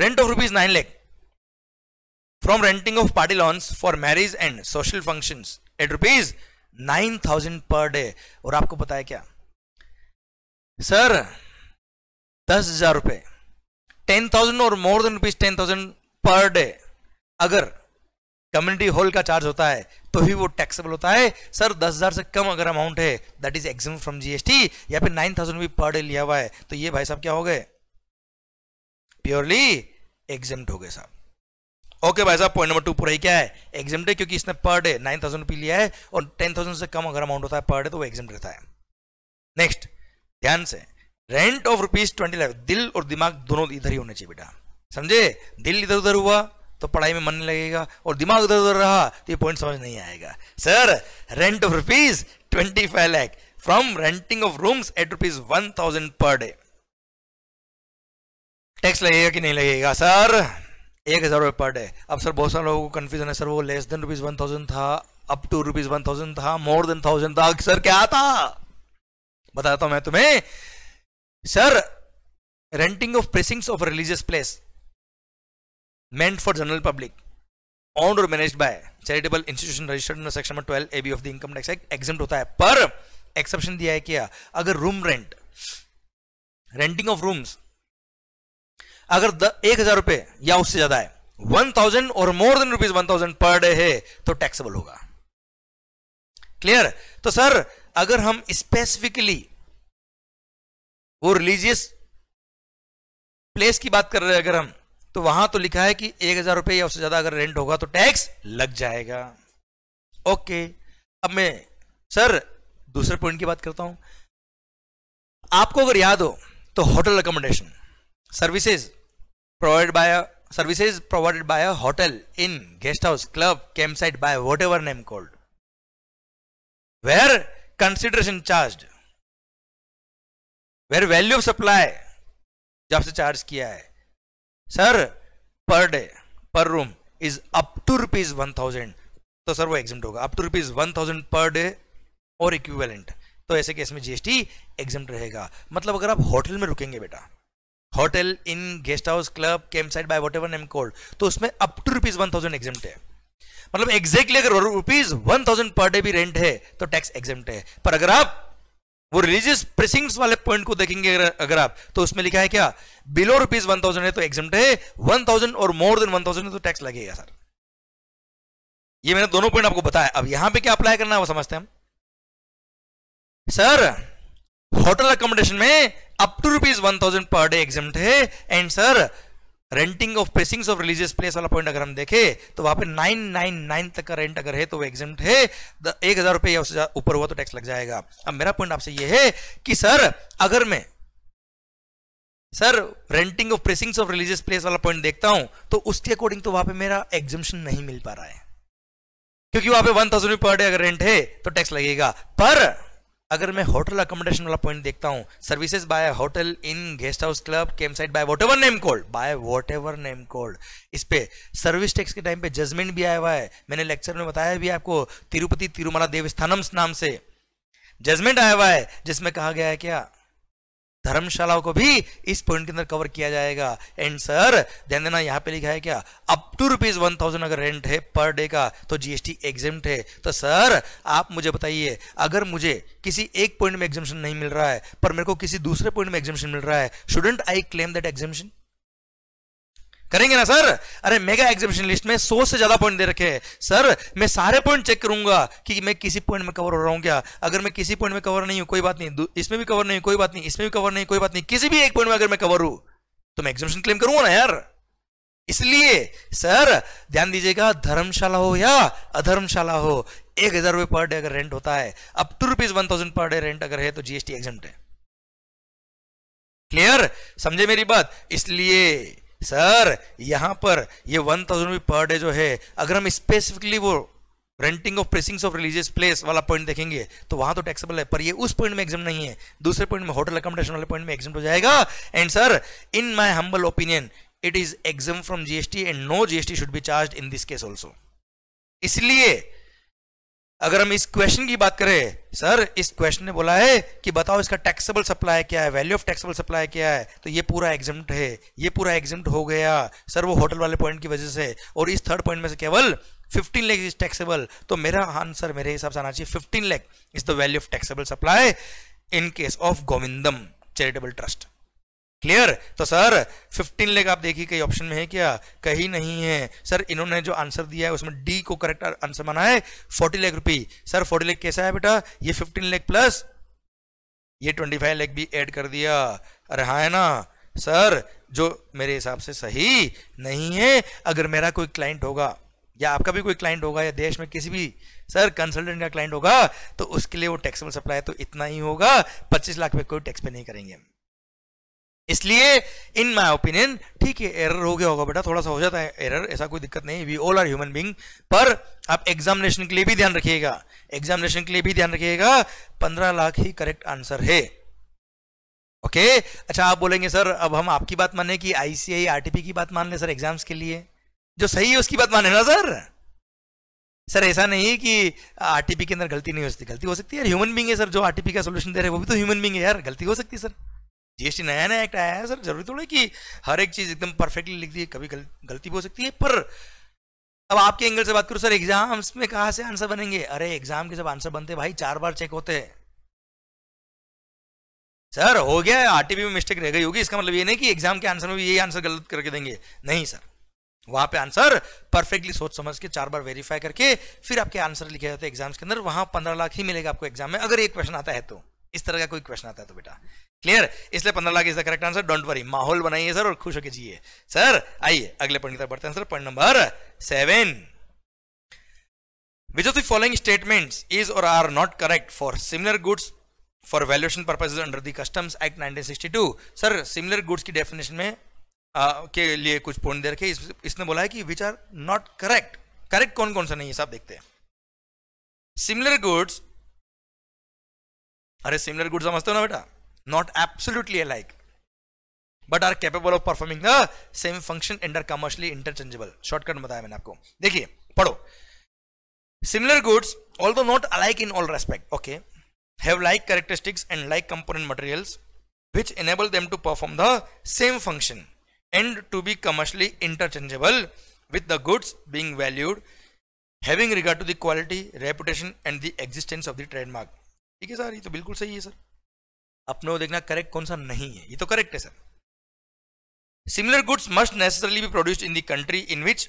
rent of rupees nine lakh from renting of party lawns for marriage and social function at rupees nine thousand per day और आपको पता है क्या सर दस हजार रुपए टेन थाउजेंड और more than rupees ten thousand per day अगर कम्युनिटी हॉल का चार्ज होता है तो ही वो टैक्सेबल होता है सर दस हज़ार से कम अगर अमाउंट है that is exempt from GST या फिर नाइन थाउजेंड भी पर डे लिया हुआ है तो ये भाई साहब क्या हो गए प्योरली एग्जाम हो गए साहब ओके okay भाई साहब पॉइंट नंबर टू पूरा ही क्या है एग्जाम है क्योंकि इसने per day nine thousand rupee लिया है और टेन थाउजेंड से कम अगर अमाउंट होता है पर डे तो वो एग्जाम रहता है नेक्स्ट ध्यान से rent of rupees twenty lakh दिल और दिमाग दोनों इधर ही होने चाहिए बेटा समझे दिल इधर उधर हुआ तो पढ़ाई में मन नहीं लगेगा और दिमाग उधर उधर रहा तो ये पॉइंट समझ नहीं आएगा sir rent of rupees twenty five lakh from renting of rooms at rupees one thousand per day tax लगेगा कि नहीं लगेगा सर एक हज़ार रुपये पर डे अब सर बहुत सारे लोगों को कन्फ्यूजन है सर वो less than rupees one thousand था up to rupees one thousand था मोर देन थाउजेंड था सर क्या था बताता हूं मैं तुम्हें sir renting of premises of religious place meant for general public owned or managed by charitable institution registered under section number 12 ab of the income tax act exempt hota hai पर exception दिया है क्या अगर room rent renting of rooms अगर the, एक हजार रुपए या उससे ज्यादा है वन थाउजेंड और more than rupees one thousand per day है तो टैक्सेबल होगा क्लियर तो सर अगर हम स्पेसिफिकली वो रिलीजियस प्लेस की बात कर रहे हैं अगर हम तो वहां तो लिखा है कि एक हजार रुपये या उससे ज्यादा अगर रेंट होगा तो टैक्स लग जाएगा ओके अब मैं सर दूसरे पॉइंट की बात करता हूं आपको अगर याद हो तो hotel accommodation services provide by services provided by a hotel in guest house club camp site by whatever name called where consideration charged where value of supply जो आपसे चार्ज किया है sir per day per room is up to rupees one thousand तो sir वो exam होगा up to rupees one thousand per day और equivalent तो ऐसे केस में जीएसटी एग्जाम रहेगा मतलब अगर आप होटल में रुकेंगे बेटा hotel in guest house club camp site by whatever name called तो उसमें up to rupees one thousand exempt है मतलब एग्जैक्टली अगर rupees one thousand per day भी रेंट है तो टैक्स एग्जाम है पर अगर आप वो रिलीजियस प्रेसिंग्स वाले पॉइंट को देखेंगे अगर आप तो उसमें लिखा है क्या बिलो रुपीज वन थाउजेंड है तो एग्जाम है वन थाउजेंड और मोर देन वन थाउजेंड है तो टैक्स लगेगा सर ये मैंने दोनों पॉइंट आपको बताया अब यहां पे क्या अप्लाई करना है वो समझते हैं हम सर होटल अकोमोडेशन में up to rupees one thousand per day exempt है and sir renting of premises of religious place वाला पॉइंट अगर हम देखें तो वहां पे नाइन नाइन नाइन तक का रेंट अगर है तो वो एग्जाम है एक हजार रुपए या उससे ऊपर हुआ तो टैक्स लग जाएगा अब मेरा पॉइंट आपसे ये है कि सर अगर मैं sir renting of premises of religious place वाला पॉइंट देखता हूं तो उसके अकॉर्डिंग तो वहां पर मेरा एग्जामेशन नहीं मिल पा रहा है क्योंकि वहां पे वन थाउजेंड पर डे अगर रेंट है तो टैक्स लगेगा पर अगर मैं होटल अकोमोडेशन वाला पॉइंट देखता हूँ services by hotel in guest house club camp site by whatever name called by whatever name called इस पे सर्विस टैक्स के टाइम पे जजमेंट भी आया हुआ है मैंने लेक्चर में बताया भी आपको तिरुपति तिरुमला देवस्थानम नाम से जजमेंट आया हुआ है जिसमें कहा गया है क्या धर्मशालाओं को भी इस पॉइंट के अंदर कवर किया जाएगा एंड सर ध्यान देना यहाँ पे लिखा है क्या up to rupees one thousand अगर रेंट है पर डे का तो जीएसटी एग्जाम है तो सर आप मुझे बताइए अगर मुझे किसी एक पॉइंट में एग्जामेशन नहीं मिल रहा है पर मेरे को किसी दूसरे पॉइंट में एग्जामेशन मिल रहा है student I claim that exemption करेंगे ना सर अरे मेगा एग्जीबिशन लिस्ट में सौ से ज्यादा पॉइंट दे रखे हैं सर मैं सारे पॉइंट चेक करूंगा कि मैं किसी पॉइंट में कवर हो रहा हूं क्या अगर मैं किसी पॉइंट में कवर नहीं हूं कोई बात नहीं इसमें भी कवर नहीं कोई बात नहीं इसमें भी कवर नहीं कोई बात नहीं किसी भी एक पॉइंट में अगर मैं कवर हूं तो मैं एग्जिबिशन क्लेम करूंगा ना यार इसलिए सर ध्यान दीजिएगा धर्मशाला हो या अधर्मशाला हो एक हजार रुपए पर डे अगर रेंट होता है अब to rupees one thousand per day rent अगर है तो जीएसटी एग्जाम है क्लियर समझे मेरी बात इसलिए सर यहां पर ये one thousand rupee per day जो है अगर हम स्पेसिफिकली वो renting of premises of religious place वाला पॉइंट देखेंगे तो वहां तो टैक्सेबल है पर ये उस पॉइंट में एग्जाम नहीं है दूसरे पॉइंट में होटल अकोमोडेशन वाले पॉइंट में एग्जाम हो जाएगा and sir in my humble opinion it is exempt from GST and no GST should be charge in this case also इसलिए अगर हम इस क्वेश्चन की बात करें सर इस क्वेश्चन ने बोला है कि बताओ इसका टैक्सेबल सप्लाई क्या है वैल्यू ऑफ टैक्सेबल सप्लाई क्या है तो ये पूरा एग्जाम्ट है ये पूरा एग्जाम्ट हो गया सर वो होटल वाले पॉइंट की वजह से और इस थर्ड पॉइंट में से केवल 15 लेख इज टैक्सेबल तो मेरा आंसर मेरे हिसाब से आना चाहिए fifteen lakh is the value of taxable supply in case of Govindam charitable trust clear तो सर 15 लेग आप देखिए कई ऑप्शन में है क्या कहीं नहीं है सर इन्होंने जो आंसर दिया है उसमें डी को करेक्ट आंसर माना है 40 लेख रुपी सर 40 लेख कैसा है बेटा ये 15 लेख प्लस ये 25 लेख भी ऐड कर दिया अरे हाँ है ना सर जो मेरे हिसाब से सही नहीं है अगर मेरा कोई क्लाइंट होगा या आपका भी कोई क्लाइंट होगा या देश में किसी भी सर कंसल्टेंट का क्लाइंट होगा तो उसके लिए वो टैक्सेबल सप्लाई तो इतना ही होगा पच्चीस लाख में कोई टैक्स पे नहीं करेंगे इसलिए इन माई ओपिनियन ठीक है एरर हो गया होगा बेटा थोड़ा सा हो जाता है एरर ऐसा कोई दिक्कत नहीं we all are human being पर आप एग्जामिनेशन के लिए भी ध्यान रखिएगा एग्जामिनेशन के लिए भी ध्यान रखिएगा पंद्रह लाख ही करेक्ट आंसर है ओके अच्छा आप बोलेंगे सर अब हम आपकी बात माने कि आईसीआई आरटीपी की बात मान ले सर एग्जाम्स के लिए जो सही है उसकी बात माने ना सर सर ऐसा नहीं कि आरटीपी के अंदर गलती नहीं हो सकती गलती हो सकती है यार ह्यूमन बींग है सर जो आरटीपी का सोल्यूशन दे रहे हैं वो भी तो ह्यूमन बींग है यार गलती हो सकती है सर जीएसटी नया नया एक्ट आया है सर जरूरी थोड़ी कि हर एक चीज एकदम परफेक्टली लिख दी कभी गल, गलती भी हो सकती है पर अब आपके एंगल से बात करूं सर एग्जाम्स में कहा से आंसर बनेंगे अरे एग्जाम के जब आंसर बनते भाई चार बार चेक होते हैं सर हो गया आरटीपी में मिस्टेक रह गई होगी इसका मतलब ये नहीं कि एग्जाम के आंसर में भी यही आंसर गलत करके देंगे नहीं सर वहां पे आंसर परफेक्टली सोच समझ के चार बार वेरीफाई करके फिर आपके आंसर लिखे जाते हैं एग्जाम्स के अंदर वहां पंद्रह लाख ही मिलेगा आपको एग्जाम में अगर एक क्वेश्चन आता है तो इस तरह का कोई क्वेश्चन आता है तो बेटा क्लियर इसलिए पंद्रह lakh is the correct answer don't worry माहौल बनाइए सर और खुश होकर जिए सर आइए अगले पॉइंट की तरफ बढ़ते हैं sir point number seven which of the following statement is or are not correct for similar goods for valuation purpose under the customs act 1962 sir similar goods की डेफिनेशन में आ, के लिए कुछ पॉइंट दे रखे इस, इसने बोला है कि which are not correct correct कौन कौन सा नहीं है सब देखते हैं सिमिलर गुड्स अरे सिमिलर गुड्स समझते हो ना बेटा not absolutely alike but are capable of performing the same function and are commercially interchangeable shortcut बताया मैंने आपको देखिए पढ़ो similar goods although not alike in all respect okay have like characteristics and like component materials which enable them to perform the same function and to be commercially interchangeable with the goods being valued having regard to the quality reputation and the existence of the trademark ठीक है sir ये तो बिल्कुल सही है sir अपने को देखना करेक्ट कौन सा नहीं है ये तो करेक्ट है sir similar goods must necessarily be produced in the country in which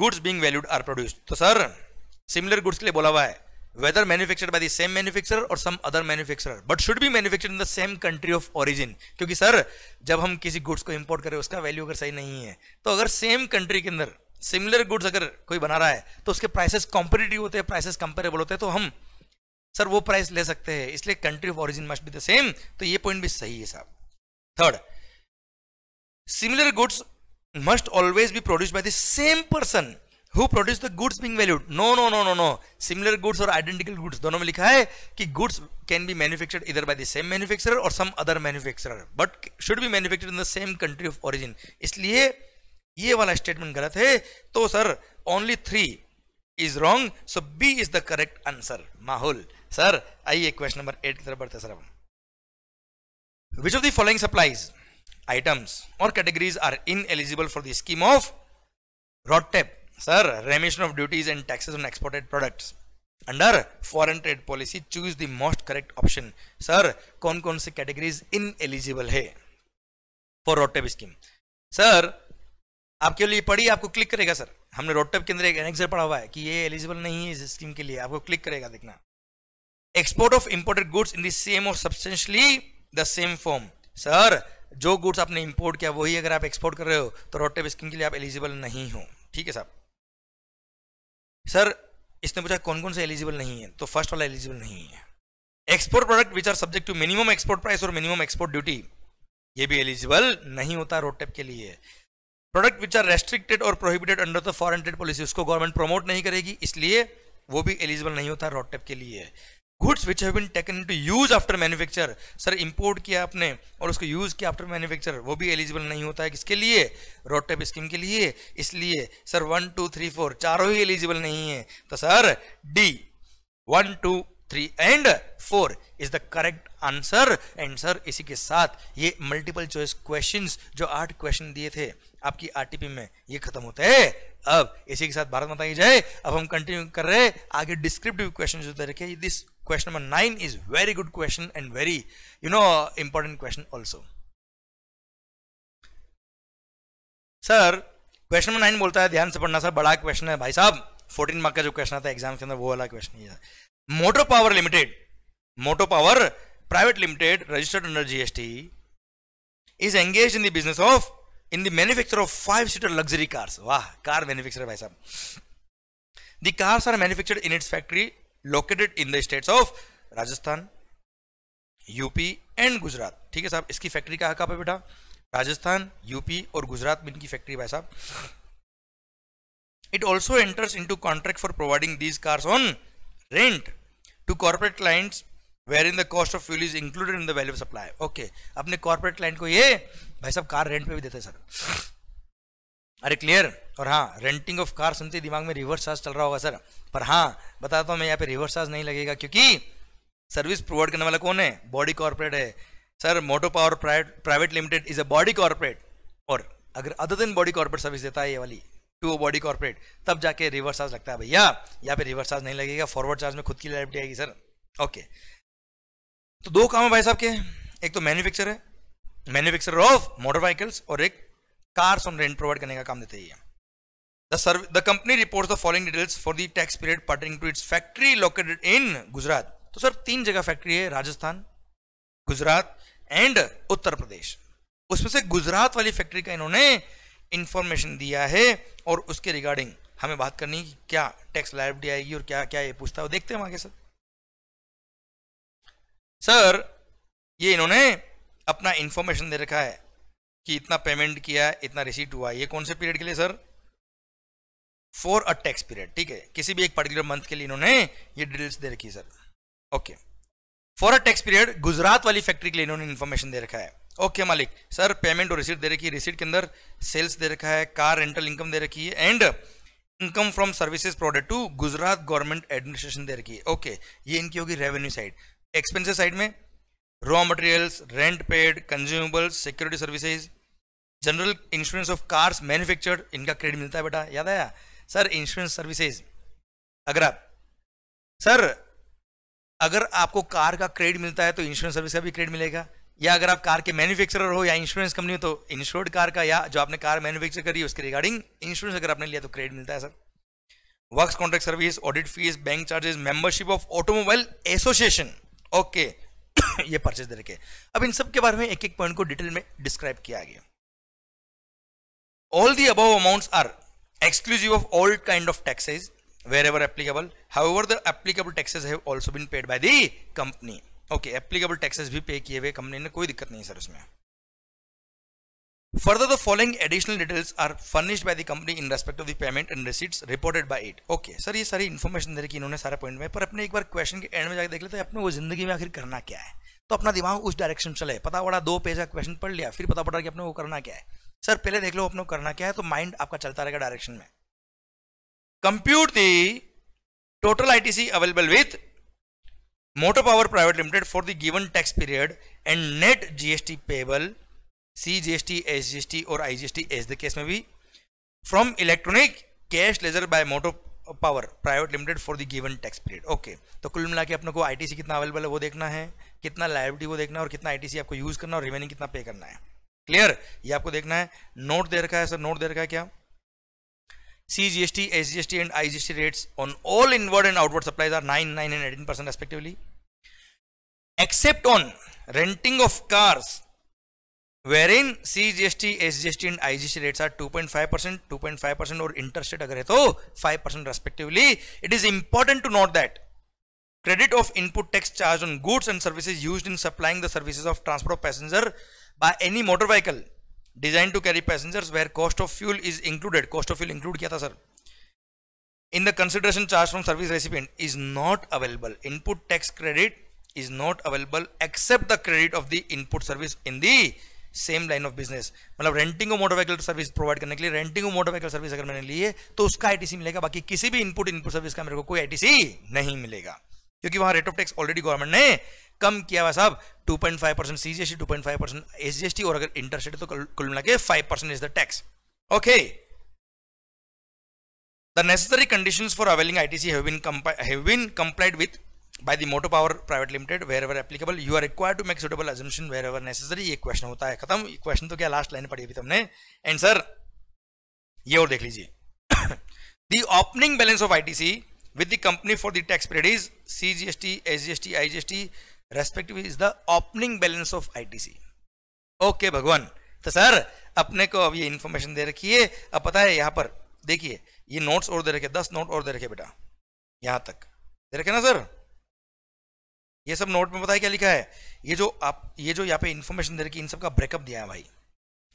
goods being valued are produced तो सर सिमिलर गुड्स के लिए बोला हुआ है whether manufactured by the same manufacturer or some other manufacturer but should be manufactured in the same country of origin क्योंकि sir जब हम किसी गुड्स को इंपोर्ट करें उसका वैल्यू अगर सही नहीं है तो अगर सेम कंट्री के अंदर सिमिलर गुड्स अगर कोई बना रहा है तो उसके प्राइसेस कॉम्पिटेटिव होते हैं प्राइसेस कंपेरेबल होते हैं तो हम सर वो प्राइस ले सकते हैं इसलिए country of origin must be the same तो ये पॉइंट भी सही है साहब third similar goods must always be produce by the same person who produce the goods being valued no no no no no similar goods और identical goods दोनों में लिखा है कि goods can be manufactured either by the same manufacturer or some other manufacturer but should be manufactured in the same country of origin इसलिए ये वाला statement गलत है तो sir only three is wrong so B is the correct answer माहौल sir आइए question number eight की तरफ बढ़ते सर हम which of the following supplies items और categories are in eligible for the scheme of RoDTEP sir remission of duties and taxes on exported product under foreign trade policy choose the most correct option sir कौन कौन सी categories इन ineligible है for RoDTEP scheme sir आपके लिए पढ़ी आपको click करेगा sir हमने रोडटेप के अंदर एक एनेक्सर पढ़ा हुआ है कि ये एलिजिबल नहीं है इस स्कीम के लिए आपको क्लिक करेगा देखना export of imported goods in the same or substantially the same form sir जो गुड्स आपने इंपोर्ट किया वही अगर आप एक्सपोर्ट कर रहे हो तो रोड टेप स्कीम के लिए आप एलिजिबल नहीं हो ठीक है साहब सर इसने पूछा कौन कौन से एलिजिबल तो नहीं है तो फर्स्ट वाला एलिजिबल नहीं है export product which are subject to minimum export price or minimum export duty ये भी एलिजिबल नहीं होता रोड टेप के लिए product which are restricted or prohibited under the foreign trade policy उसको गवर्नमेंट प्रमोट नहीं करेगी इसलिए वो भी एलिजिबल नहीं होता रोड टेप के लिए goods which have been taken to use after manufacture sir import किया आपने और उसको यूज किया आफ्टर मैन्युफैक्चर वो भी एलिजिबल नहीं होता है किसके लिए रोड टाइप स्कीम के लिए इसलिए sir one two three four चारों ही एलिजिबल नहीं है तो sir D one two three and four is the correct answer and sir इसी के साथ ये मल्टीपल चॉइस क्वेश्चन जो आठ क्वेश्चन दिए थे आपकी आरटीपी में ये खत्म होते हैं अब इसी के साथ भारत माता की जय अब हम कंटिन्यू कर रहे आगे डिस्क्रिप्टिव क्वेश्चन जो रखे this question number 9 is very good question and very you know important question also sir question number 9 bolta hai dhyan se padhna sir bada question hai bhai sahab 14 mark ka jo question tha exam ke andar wo wala question hai motor power limited motor power private limited registered under gst is engaged in the business of in the manufacture of five seater luxury cars wah car manufacturer bhai sahab the cars are manufactured in its factory located in the states of Rajasthan, UP and Gujarat ठीक है साहब इसकी factory कहाँ कहाँ पे बेटा Rajasthan UP और गुजरात में इनकी फैक्ट्री भाई साहब it also enters into contract for providing these cars on rent to corporate clients wherein the cost of fuel is included in the value supply okay अपने कॉर्पोरेट क्लाइंट को ये भाई साहब car rent पे भी देते हैं sir अरे क्लियर और हाँ रेंटिंग ऑफ कार सुनते दिमाग में रिवर्स चार्ज चल रहा होगा सर पर हाँ बताता तो हूँ मैं यहाँ पे रिवर्स चार्ज नहीं लगेगा क्योंकि सर्विस प्रोवाइड करने वाला कौन है बॉडी कॉर्पोरेट है sir Moto power private Limited is a body corporate or अगर other than body corporate service देता है ये वाली टू बॉडी कॉर्पोरेट तब जाके रिवर्स चार्ज लगता है भैया यहाँ पे रिवर्स चार्ज नहीं लगेगा फॉरवर्ड चार्ज में खुद की लाइबिलिटी आएगी सर ओके तो दो काम है भाई साहब के एक तो मैन्युफैक्चर है मैन्युफैक्चर ऑफ मोटर व्हीकल्स और एक कार्स ऑन रेंट प्रोवाइड करने का काम देते हैं the company reports the following details for the tax period pertaining to its factory located in Gujarat तो सर तीन जगह फैक्ट्री है राजस्थान गुजरात एंड उत्तर प्रदेश उसमें से गुजरात वाली फैक्ट्री का इन्होंने इंफॉर्मेशन दिया है और उसके रिगार्डिंग हमें बात करनी है क्या टैक्स लाइबिलिटी आएगी और क्या क्या ये पूछता है देखते हैं आगे सर सर ये इन्होंने अपना इंफॉर्मेशन दे रखा है कि इतना पेमेंट किया इतना रिसीट हुआ ये कौन से पीरियड के लिए sir for a tax period ठीक है किसी भी एक पर्टिकुलर मंथ के लिए इन्होंने ये डिटेल्स दे रखी sir okay for a tax period Gujarat वाली फैक्ट्री के लिए इन्होंने इन्फॉर्मेशन दे रखा है ओके okay, मालिक सर पेमेंट और रिसिट दे रखी है रिसिट के अंदर सेल्स दे रखा है कार रेंटल इनकम दे रखी है and income from services product to Gujarat government administration दे रखी है ओके okay, ये इनकी होगी रेवेन्यू साइड एक्सपेंसिव साइड में raw materials rent paid consumables security services general insurance of cars manufactured इनका क्रेडिट मिलता है बेटा याद आया सर इंश्योरेंस सर्विसेज अगर आप सर अगर आपको कार का क्रेडिट मिलता है तो इंश्योरेंस सर्विस का भी क्रेडिट मिलेगा या अगर आप कार के मैन्युफैक्चरर हो या इंश्योरेंस कंपनी हो तो इंश्योर्ड कार का या जो आपने कार मैन्युफैक्चर करी उसके रिगार्डिंग इंश्योरेंस अगर आपने लिया तो क्रेडिट मिलता है sir work contract service audit fees bank charges membership of automobile association okay ये परचेज दे रखे अब इन सब के बारे में एक एक पॉइंट को डिटेल में डिस्क्राइब किया गया all the above amounts are exclusive of all kind of taxes wherever applicable however the applicable taxes have also been paid by the company okay applicable taxes भी पे किए हुए company ने कोई दिक्कत नहीं सर उसमें further the following additional details are furnished by the company in respect of the payment and receipts reported by it okay sir ये सारी इन्फॉर्मेशन दे रखी इन्होंने सारा पॉइंट में पर अपने एक बार क्वेश्चन के एंड में जाकर देख लेते हैं अपने वो जिंदगी में आखिर करना क्या है तो अपना दिमाग उस डायरेक्शन में चले पता पड़ा दो पेज का क्वेश्चन पढ़ लिया फिर पता पड़ा कि अपने वो करना क्या है सर पहले देख लो अपने करना क्या है तो माइंड आपका चलता रहेगा डायरेक्शन में compute the total ITC available with motor power private limited for the given tax period and net GST payable C GST S GST और I GST as the case में भी from electronic cash ledger by Moto power private limited for the given tax period okay तो कुल मिला के अपने को ITC कितना अवेलेबल है वो देखना है कितना लाइबिलिटी वो देखना है और कितना आईटीसी आपको यूज करना और रिमेनिंग कितना पे करना है क्लियर ये आपको देखना है नोट दे रखा है सर नोट दे रखा है क्या C G S T S G S T and I G S T rates on all inward and outward supplies are nine nine and eighteen percent respectively except on renting of cars where in C G S T S G S T and I G C rates are two point five percent two point five percent और interest अगर है तो five percent respectively it is important to note that credit of input tax charge on goods and services use in supplying the services of transport of passenger by any motor vehicle design to carry passengers where cost of fuel is included cost of fuel include किया था sir in the consideration charge from service recipient is not available input tax credit is not available except the credit of the input service in the same line of business मतलब renting और motor vehicle service provide करने के लिए renting और motor vehicle service अगर मैंने लिए तो उसका आईटीसी मिलेगा बाकी किसी भी इनपुट इनपुट सर्विस का मेरे को कोई आईटीसी नहीं मिलेगा क्योंकि वहां rate of tax already government ने कम किया हुआ साहब 2.5 percent C G 2.5 percent S और अगर इंटरस्टेट तो कुल मिला के five percent is the tax okay the necessary condition for availing I T C have complied with by the motor power private limited wherever applicable you are required to make suitable assumption wherever necessary ये question होता है खत्म question तो क्या last line पढ़ी अभी तुमने answer ये और देख लीजिए the opening balance of ITC with the company for the tax period is CGST, SGST, IGST respective is the opening balance of ITC okay भगवान तो सर अपने को अब ये इन्फॉर्मेशन दे रखी है अब पता है यहां पर देखिए ये नोट्स और दे रखे दस नोट और दे रखे बेटा यहाँ तक दे रखे ना सर ये सब नोट में पता है क्या लिखा है ये जो आप ये जो यहाँ पे इन्फॉर्मेशन दे रखी इन सब का ब्रेकअप दिया है भाई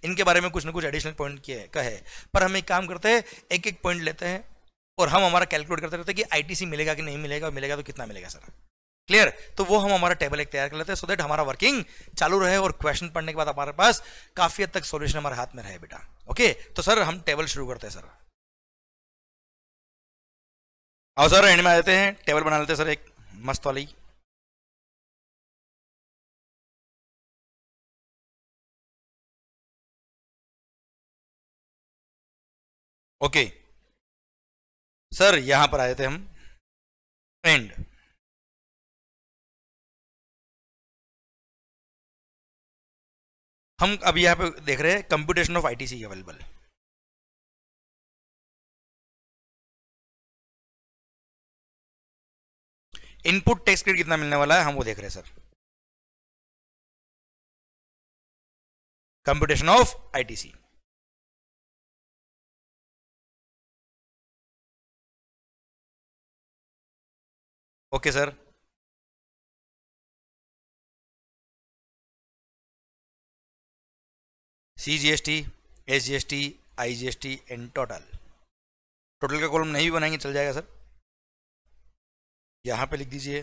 इनके बारे में कुछ ना कुछ एडिशनल पॉइंट किया का है पर हम एक काम करते हैं एक एक पॉइंट लेते हैं और हम हमारा कैलकुलेट करते रहते हैं कि आईटीसी मिलेगा कि नहीं मिलेगा मिलेगा तो कितना मिलेगा सर क्लियर तो वो हम हमारा टेबल एक तैयार कर लेते हैं सो देट हमारा वर्किंग चालू रहे और क्वेश्चन पढ़ने के बाद हमारे पास काफी हद तक सोल्यूशन हमारे हाथ में रहे बेटा ओके तो सर हम टेबल शुरू करते हैं सर आओ सर एंड में आ जाते हैं टेबल बना लेते हैं सर एक मस्त वाली ओके सर यहां पर आए थे हम एंड हम अब यहाँ पे देख रहे हैं computation of ITC available input tax credit कितना मिलने वाला है हम वो देख रहे हैं sir computation of ITC okay sir C G S T S G S T I G S T and total total का कॉलम नहीं बनाएंगे चल जाएगा सर यहाँ पे लिख दीजिए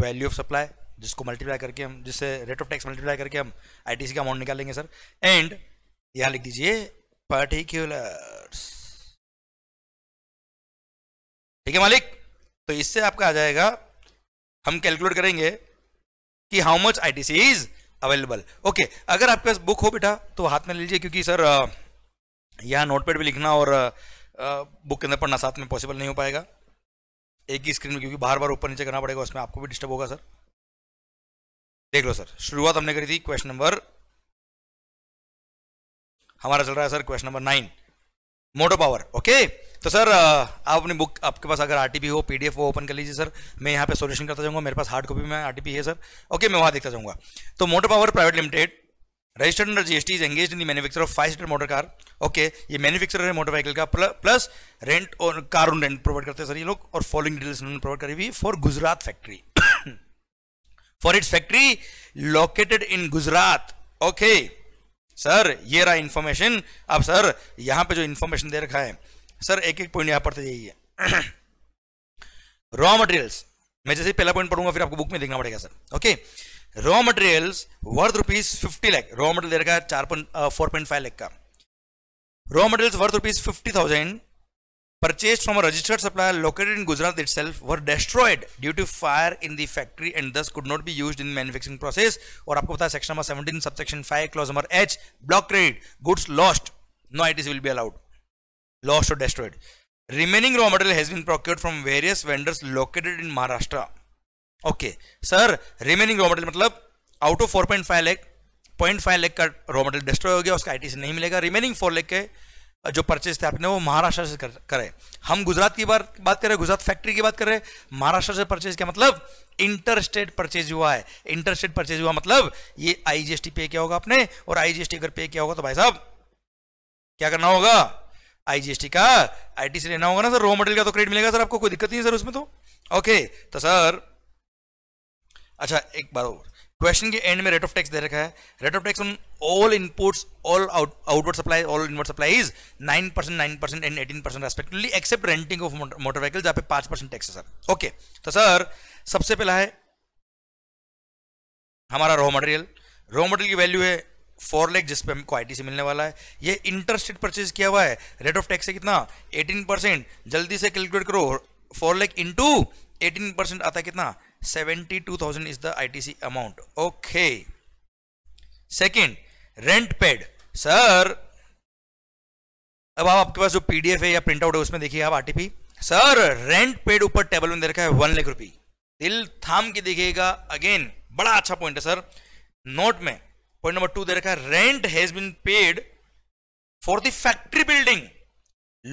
वैल्यू ऑफ सप्लाई जिसको मल्टीप्लाई करके हम जिससे रेट ऑफ टैक्स मल्टीप्लाई करके हम सी का अमाउंट निकालेंगे सर एंड यहाँ लिख दीजिए पर्टिक्यूलर्स ठीक है मालिक तो इससे आपका आ जाएगा हम कैलकुलेट करेंगे कि how much C is available okay अगर आपके पास बुक हो बेटा तो हाथ में ले लीजिए क्योंकि सर यहाँ नोटपैड भी लिखना और बुक के अंदर पढ़ना साथ में पॉसिबल नहीं हो पाएगा एक ही स्क्रीन में क्योंकि बार बार ऊपर नीचे करना पड़ेगा उसमें आपको भी डिस्टर्ब होगा सर देख लो सर शुरुआत हमने करी थी क्वेश्चन नंबर हमारा चल रहा है sir question number nine Moto power okay तो सर आप अपनी बुक आपके पास अगर आरटीपी हो पीडीएफ हो ओपन कर लीजिए सर मैं यहाँ पे सोल्यूशन करता जाऊंगा मेरे पास हार्ड कॉपी में आर है सर ओके मैं वहां देखता जाऊंगा तो motor power private limited registered under GST is engage in the manufacture of five seater motor car okay ये मैनुफेक्चर है मोटर व्हीकल का प्लस रेंट और कार ऑन रेंट प्रोवाइड करते सर ये लोग और फॉलोइंग डिटेल्स उन्होंने प्रोवाइड करी हुई for Gujarat factory for its factory located in Gujarat okay sir ये रहा इंफॉर्मेशन अब सर यहाँ पे जो इंफॉर्मेशन दे रखा है सर एक एक पॉइंट यहाँ पढ़ते जाइए रॉ मटेरियल्स मैं जैसे पहला पॉइंट पढ़ूंगा फिर आपको बुक में देखना पड़ेगा sir okay raw materials worth rupees fifty lakh raw material देखा चार point four point five lakh का raw materials worth rupees fifty thousand purchase from registered supplier located in Gujarat itself were destroyed due to fire in the factory and this could not be use in manufacturing process और आपको पता है section number 17 subsection five clause number H block credit goods lost no ITC will be allowed lost or destroyed. Remaining raw material has been procured from various vendors located in Maharashtra. Okay, sir, remaining raw material मतलब out of 4.5 lakh point five lakh का raw material destroy हो गया उसका IT से नहीं मिलेगा remaining four lakh के जो परचेज थे आपने वो महाराष्ट्र से करे हम गुजरात की बार बात कर रहे गुजरात फैक्ट्री की बात कर रहे महाराष्ट्र से परचेज क्या मतलब इंटरस्टेट परचेज हुआ है इंटरस्टेट परचेज हुआ मतलब ये आईजीएसटी पे किया होगा आपने और आईजीएसटी अगर पे किया होगा तो भाई साहब क्या करना होगा आईजीएसटी का आईटी से लेना होगा ना सर रॉ मटेरियल का तो क्रेडिट मिलेगा सर आपको कोई दिक्कत नहीं सर उसमें तो ओके तो सर अच्छा एक बार और क्वेश्चन के एंड में रेट ऑफ टैक्स दे रखा है rate of tax on all inputs all outward supply all inward supply is nine percent nine percent and eighteen percent respectively except renting of motor vehicle जहां पे पांच percent tax है sir okay तो sir सबसे पहला है हमारा raw material raw material की वैल्यू है फोर लेख जिसपे हमको आई से मिलने वाला है ये इंटरस्टेट परचेज किया हुआ है रेट ऑफ टैक्स है कितना 18 परसेंट जल्दी से कैलकुलेट करो फोर लेख इंटू एटीन परसेंट आता है कितना seventy two thousand is the ITC amount okay second rent paid sir अब आप आपके पास जो पीडीएफ है या प्रिंट आउट है उसमें देखिए आप आरटीपी सर रेंट पेड ऊपर टेबल में दे रखा है वन लाख रुपी दिल थाम के देखिएगा अगेन बड़ा अच्छा पॉइंट है सर नोट में पॉइंट नंबर टू दे रखा है rent has been paid for the factory building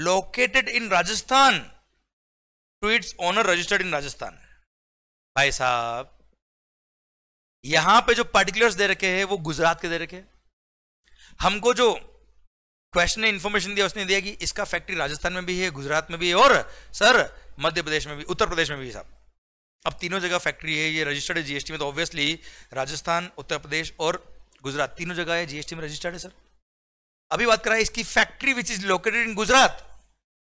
located in Rajasthan to its owner registered in Rajasthan भाई साहब यहां पे जो पर्टिकुलर्स दे रखे हैं वो गुजरात के दे रखे हमको जो क्वेश्चन ने इंफॉर्मेशन दिया उसने दिया कि इसका फैक्ट्री राजस्थान में भी है गुजरात में भी है और सर मध्य प्रदेश में भी उत्तर प्रदेश में भी साहब अब तीनों जगह फैक्ट्री है ये रजिस्टर्ड है जीएसटी में तो ऑब्वियसली राजस्थान उत्तर प्रदेश और गुजरात तीनों जगह है जीएसटी में रजिस्टर्ड है सर अभी बात करा इसकी factory which is located in Gujarat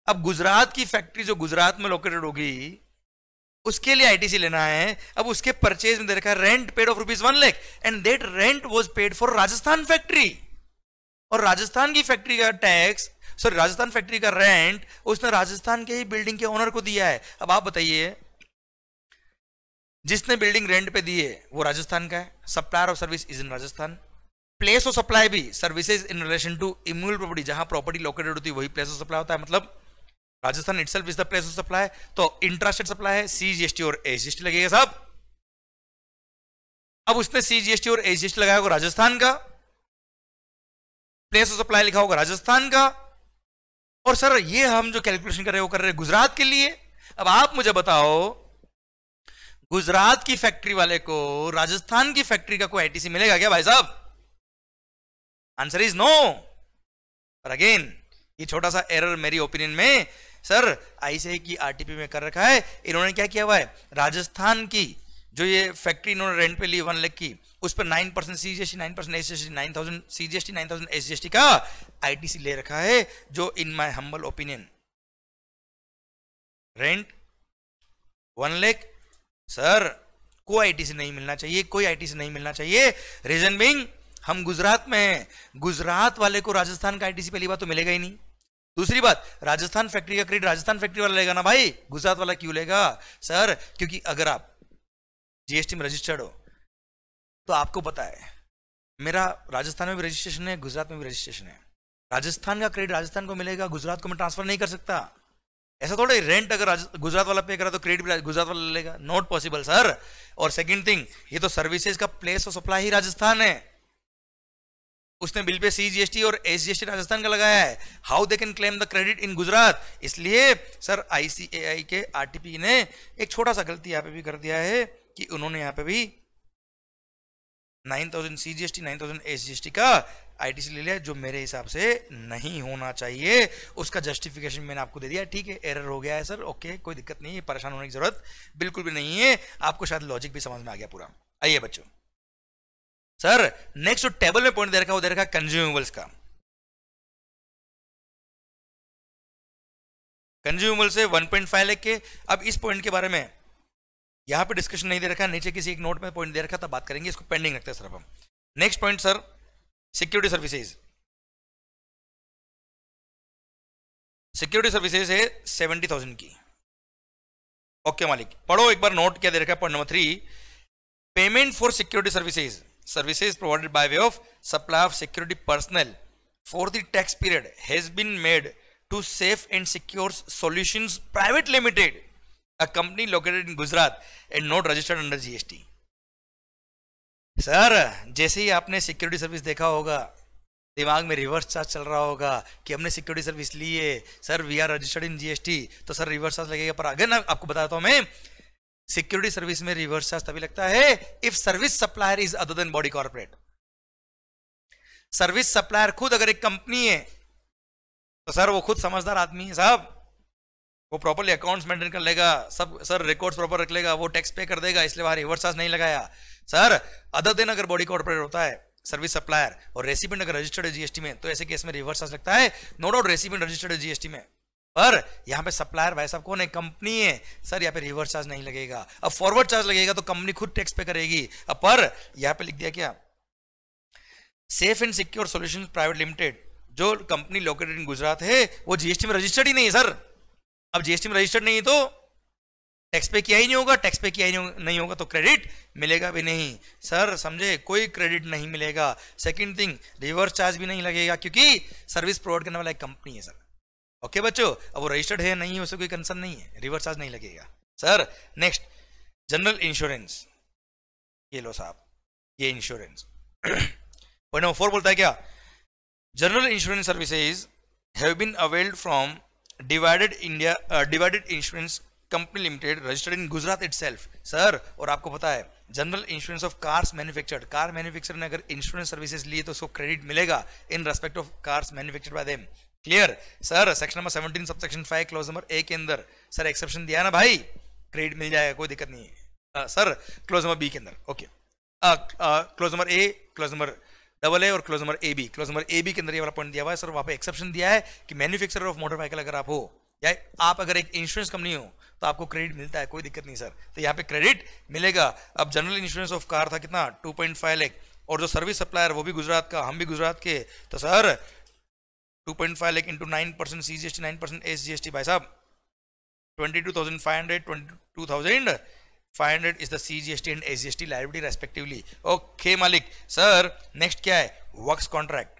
अब गुजरात की फैक्ट्री जो गुजरात में लोकेटेड होगी उसके लिए आईटीसी लेना है अब उसके परचेज में दे रखा है rent paid of rupees one lakh and that rent was paid for Rajasthan factory और राजस्थान की फैक्ट्री का टैक्स सॉरी राजस्थान फैक्ट्री का रेंट उसने राजस्थान के ही बिल्डिंग के ओनर को दिया है अब आप बताइए जिसने बिल्डिंग रेंट पे दी है वो राजस्थान का है supplier of service is in Rajasthan place of supply भी services in relation to immovable property जहां प्रॉपर्टी लोकेटेड होती है वही प्लेस ऑफ सप्लाई होता है मतलब Rajasthan itself is the place of supply तो इंटरेस्टेड सप्लाई है सीजीएसटी और एसजीएसटी लगेगा सब अब उसने सीजीएसटी और एसजीएसटी लगाया होगा राजस्थान का प्लेस ऑफ सप्लाई लिखा होगा राजस्थान का और सर ये हम जो कैलकुलेशन कर रहे हो कर रहे गुजरात के लिए अब आप मुझे बताओ गुजरात की फैक्ट्री वाले को राजस्थान की फैक्ट्री का कोई आईटीसी मिलेगा क्या भाई साहब आंसर इज नो पर अगेन ये छोटा सा एरर मेरी ओपिनियन में सर आईसीआई की आरटीपी में कर रखा है इन्होंने क्या किया हुआ है राजस्थान की जो ये फैक्ट्री इन्होंने रेंट पे ली वन लेख की उस पर nine percent C G S T nine percent S S T nine thousand C G S T nine thousand S G S T का आई टी सी ले रखा है जो in my humble opinion rent one lakh sir को IT से नहीं मिलना चाहिए कोई आईटी से नहीं मिलना चाहिए रीजन बिंग हम गुजरात में हैं गुजरात वाले को राजस्थान का आईटीसी पहली बात तो मिलेगा ही नहीं दूसरी बात राजस्थान फैक्ट्री का क्रेडिट राजस्थान फैक्ट्री वाला लेगा ना भाई गुजरात वाला क्यों लेगा सर क्योंकि अगर आप जीएसटी में रजिस्टर्ड हो तो आपको पता है मेरा राजस्थान में भी रजिस्ट्रेशन है गुजरात में भी रजिस्ट्रेशन है राजस्थान का क्रेडिट राजस्थान को मिलेगा गुजरात को मैं ट्रांसफर नहीं कर सकता ऐसा थोड़ा रेंट अगर गुजरात वाला पे करा तो क्रेडिट भी गुजरात वाला लेगा नॉट पॉसिबल सर और सेकंड थिंग ये तो सर्विसेज का प्लेस ऑफ सप्लाई ही राजस्थान है उसने बिल पे सीजीएसटी और एसजीएसटी राजस्थान का लगाया है how they can claim the credit in Gujarat इसलिए सर आईसीएआई के आरटीपी ने एक छोटा सा गलती यहां पे भी कर दिया है कि उन्होंने यहां पे भी 9000 सीजीएसटी 9000 एसजीएसटी का आईटीसी ले लिया जो मेरे हिसाब से नहीं होना चाहिए उसका जस्टिफिकेशन मैंने आपको दे दिया ठीक है एरर हो गया है सर ओके कोई दिक्कत नहीं है परेशान होने की जरूरत बिल्कुल भी नहीं है आपको शायद लॉजिक भी समझ में आ गया पूरा आइए बच्चों सर नेक्स्ट जो टेबल में पॉइंट दे रखा वो दे रखा कंज्यूमेबल्स का कंज्यूमेबल से 1.5 फाइव के अब इस पॉइंट के बारे में यहां पे डिस्कशन नहीं दे रखा नीचे किसी एक नोट में पॉइंट दे रखा तब बात करेंगे इसको पेंडिंग रखते हैं सर हम next point sir security services security services है सेवेंटी थाउजेंड की ओके मालिक पढ़ो एक बार नोट क्या दे रखा है point number three payment for security services services provided by way of supply of security personal for the tax period has been made to safe and secure solutions private limited a company located in Gujarat and not registered under GST sir जैसे ही आपने security service देखा होगा दिमाग में reverse charge चल रहा होगा कि हमने सिक्योरिटी सर्विस ली है sir we are registered in GST तो सर रिवर्स चार्ज लगेगा पर अगर आपको बताता हूं मैं सिक्योरिटी सर्विस में रिवर्स चार्ज तभी लगता है if service supplier is other than body corporate service supplier खुद अगर एक कंपनी है तो सर वो खुद समझदार आदमी है साहब वो प्रॉपरली अकाउंट्स मेंटेन कर लेगा सब सर रिकॉर्ड्स प्रॉपर रख लेगा वो टैक्स पे कर देगा इसलिए वहां रिवर्स चार्ज नहीं लगाया सर अदर देन अगर बॉडी कॉर्पोरेट होता है सर्विस सप्लायर और रेसिपेंट अगर रजिस्टर्ड है जीएसटी में तो ऐसे केस में रिवर्स चार्ज लगता है नो डाउट रेसिपेंट रजिस्टर्ड है जीएसटी में पर यहाँ पे सप्लायर भाई साहब कौन है कंपनी है सर यहाँ पे रिवर्स चार्ज नहीं लगेगा अब फॉरवर्ड चार्ज लगेगा तो कंपनी खुद टैक्स पे करेगी अब पर यहाँ पे लिख दिया क्या safe and secure solution private limited जो कंपनी लोकेटेड इन गुजरात है वो जीएसटी में रजिस्टर्ड ही नहीं है सर अब जीएसटी में रजिस्टर्ड नहीं है तो टैक्स पे किया ही नहीं होगा टैक्स पे किया ही नहीं होगा तो क्रेडिट मिलेगा भी नहीं सर समझे कोई क्रेडिट नहीं मिलेगा सेकंड थिंग रिवर्स चार्ज भी नहीं लगेगा क्योंकि सर्विस प्रोवाइड करने वाला एक कंपनी है सर ओके बच्चों अब वो रजिस्टर्ड है नहीं है उसे कोई कंसर्न नहीं है रिवर्स चार्ज नहीं लगेगा सर नेक्स्ट जनरल इंश्योरेंस ये लो साहब ये इंश्योरेंस पॉइंट फोर बोलता है क्या general insurance services have been availed from divided India divided insurance company limited registered in Gujarat it sir और आपको पता है general insurance of cars manufactured car manufacturer ने अगर इंश्योरेंस सर्विसेज लिए तो उसको क्रेडिट मिलेगा in respect of cars manufactured by them clear sir section number seventeen sub section five clause number A के अंदर सर एक्सेप्शन दिया ना भाई क्रेडिट मिल जाएगा कोई दिक्कत नहीं है सर क्लोज नंबर बी के अंदर okay clause number A clause number double A और clause number A B clause number A B के अंदर ये वाला पॉइंट दिया हुआ है सर वहाँ पे एक्सेप्शन दिया है कि मैन्युफैक्चरर ऑफ मोटरसाइकिल अगर आप हो या आप अगर एक इंश्योरेंस कंपनी हो तो आपको क्रेडिट मिलता है कोई दिक्कत नहीं सर तो यहाँ पे क्रेडिट मिलेगा अब जनरल इंश्योरेंस ऑफ कार था कितना टू पॉइंट फाइव लैख और जो सर्विस सप्लायर वो भी गुजरात का हम भी गुजरात के तो sir two point five lakh into nine percent C G S T nine percent S G S T भाई साहब twenty two thousand five hundred twenty two thousand 500 is the T and SGST liability respectively okay मालिक sir next क्या है works contract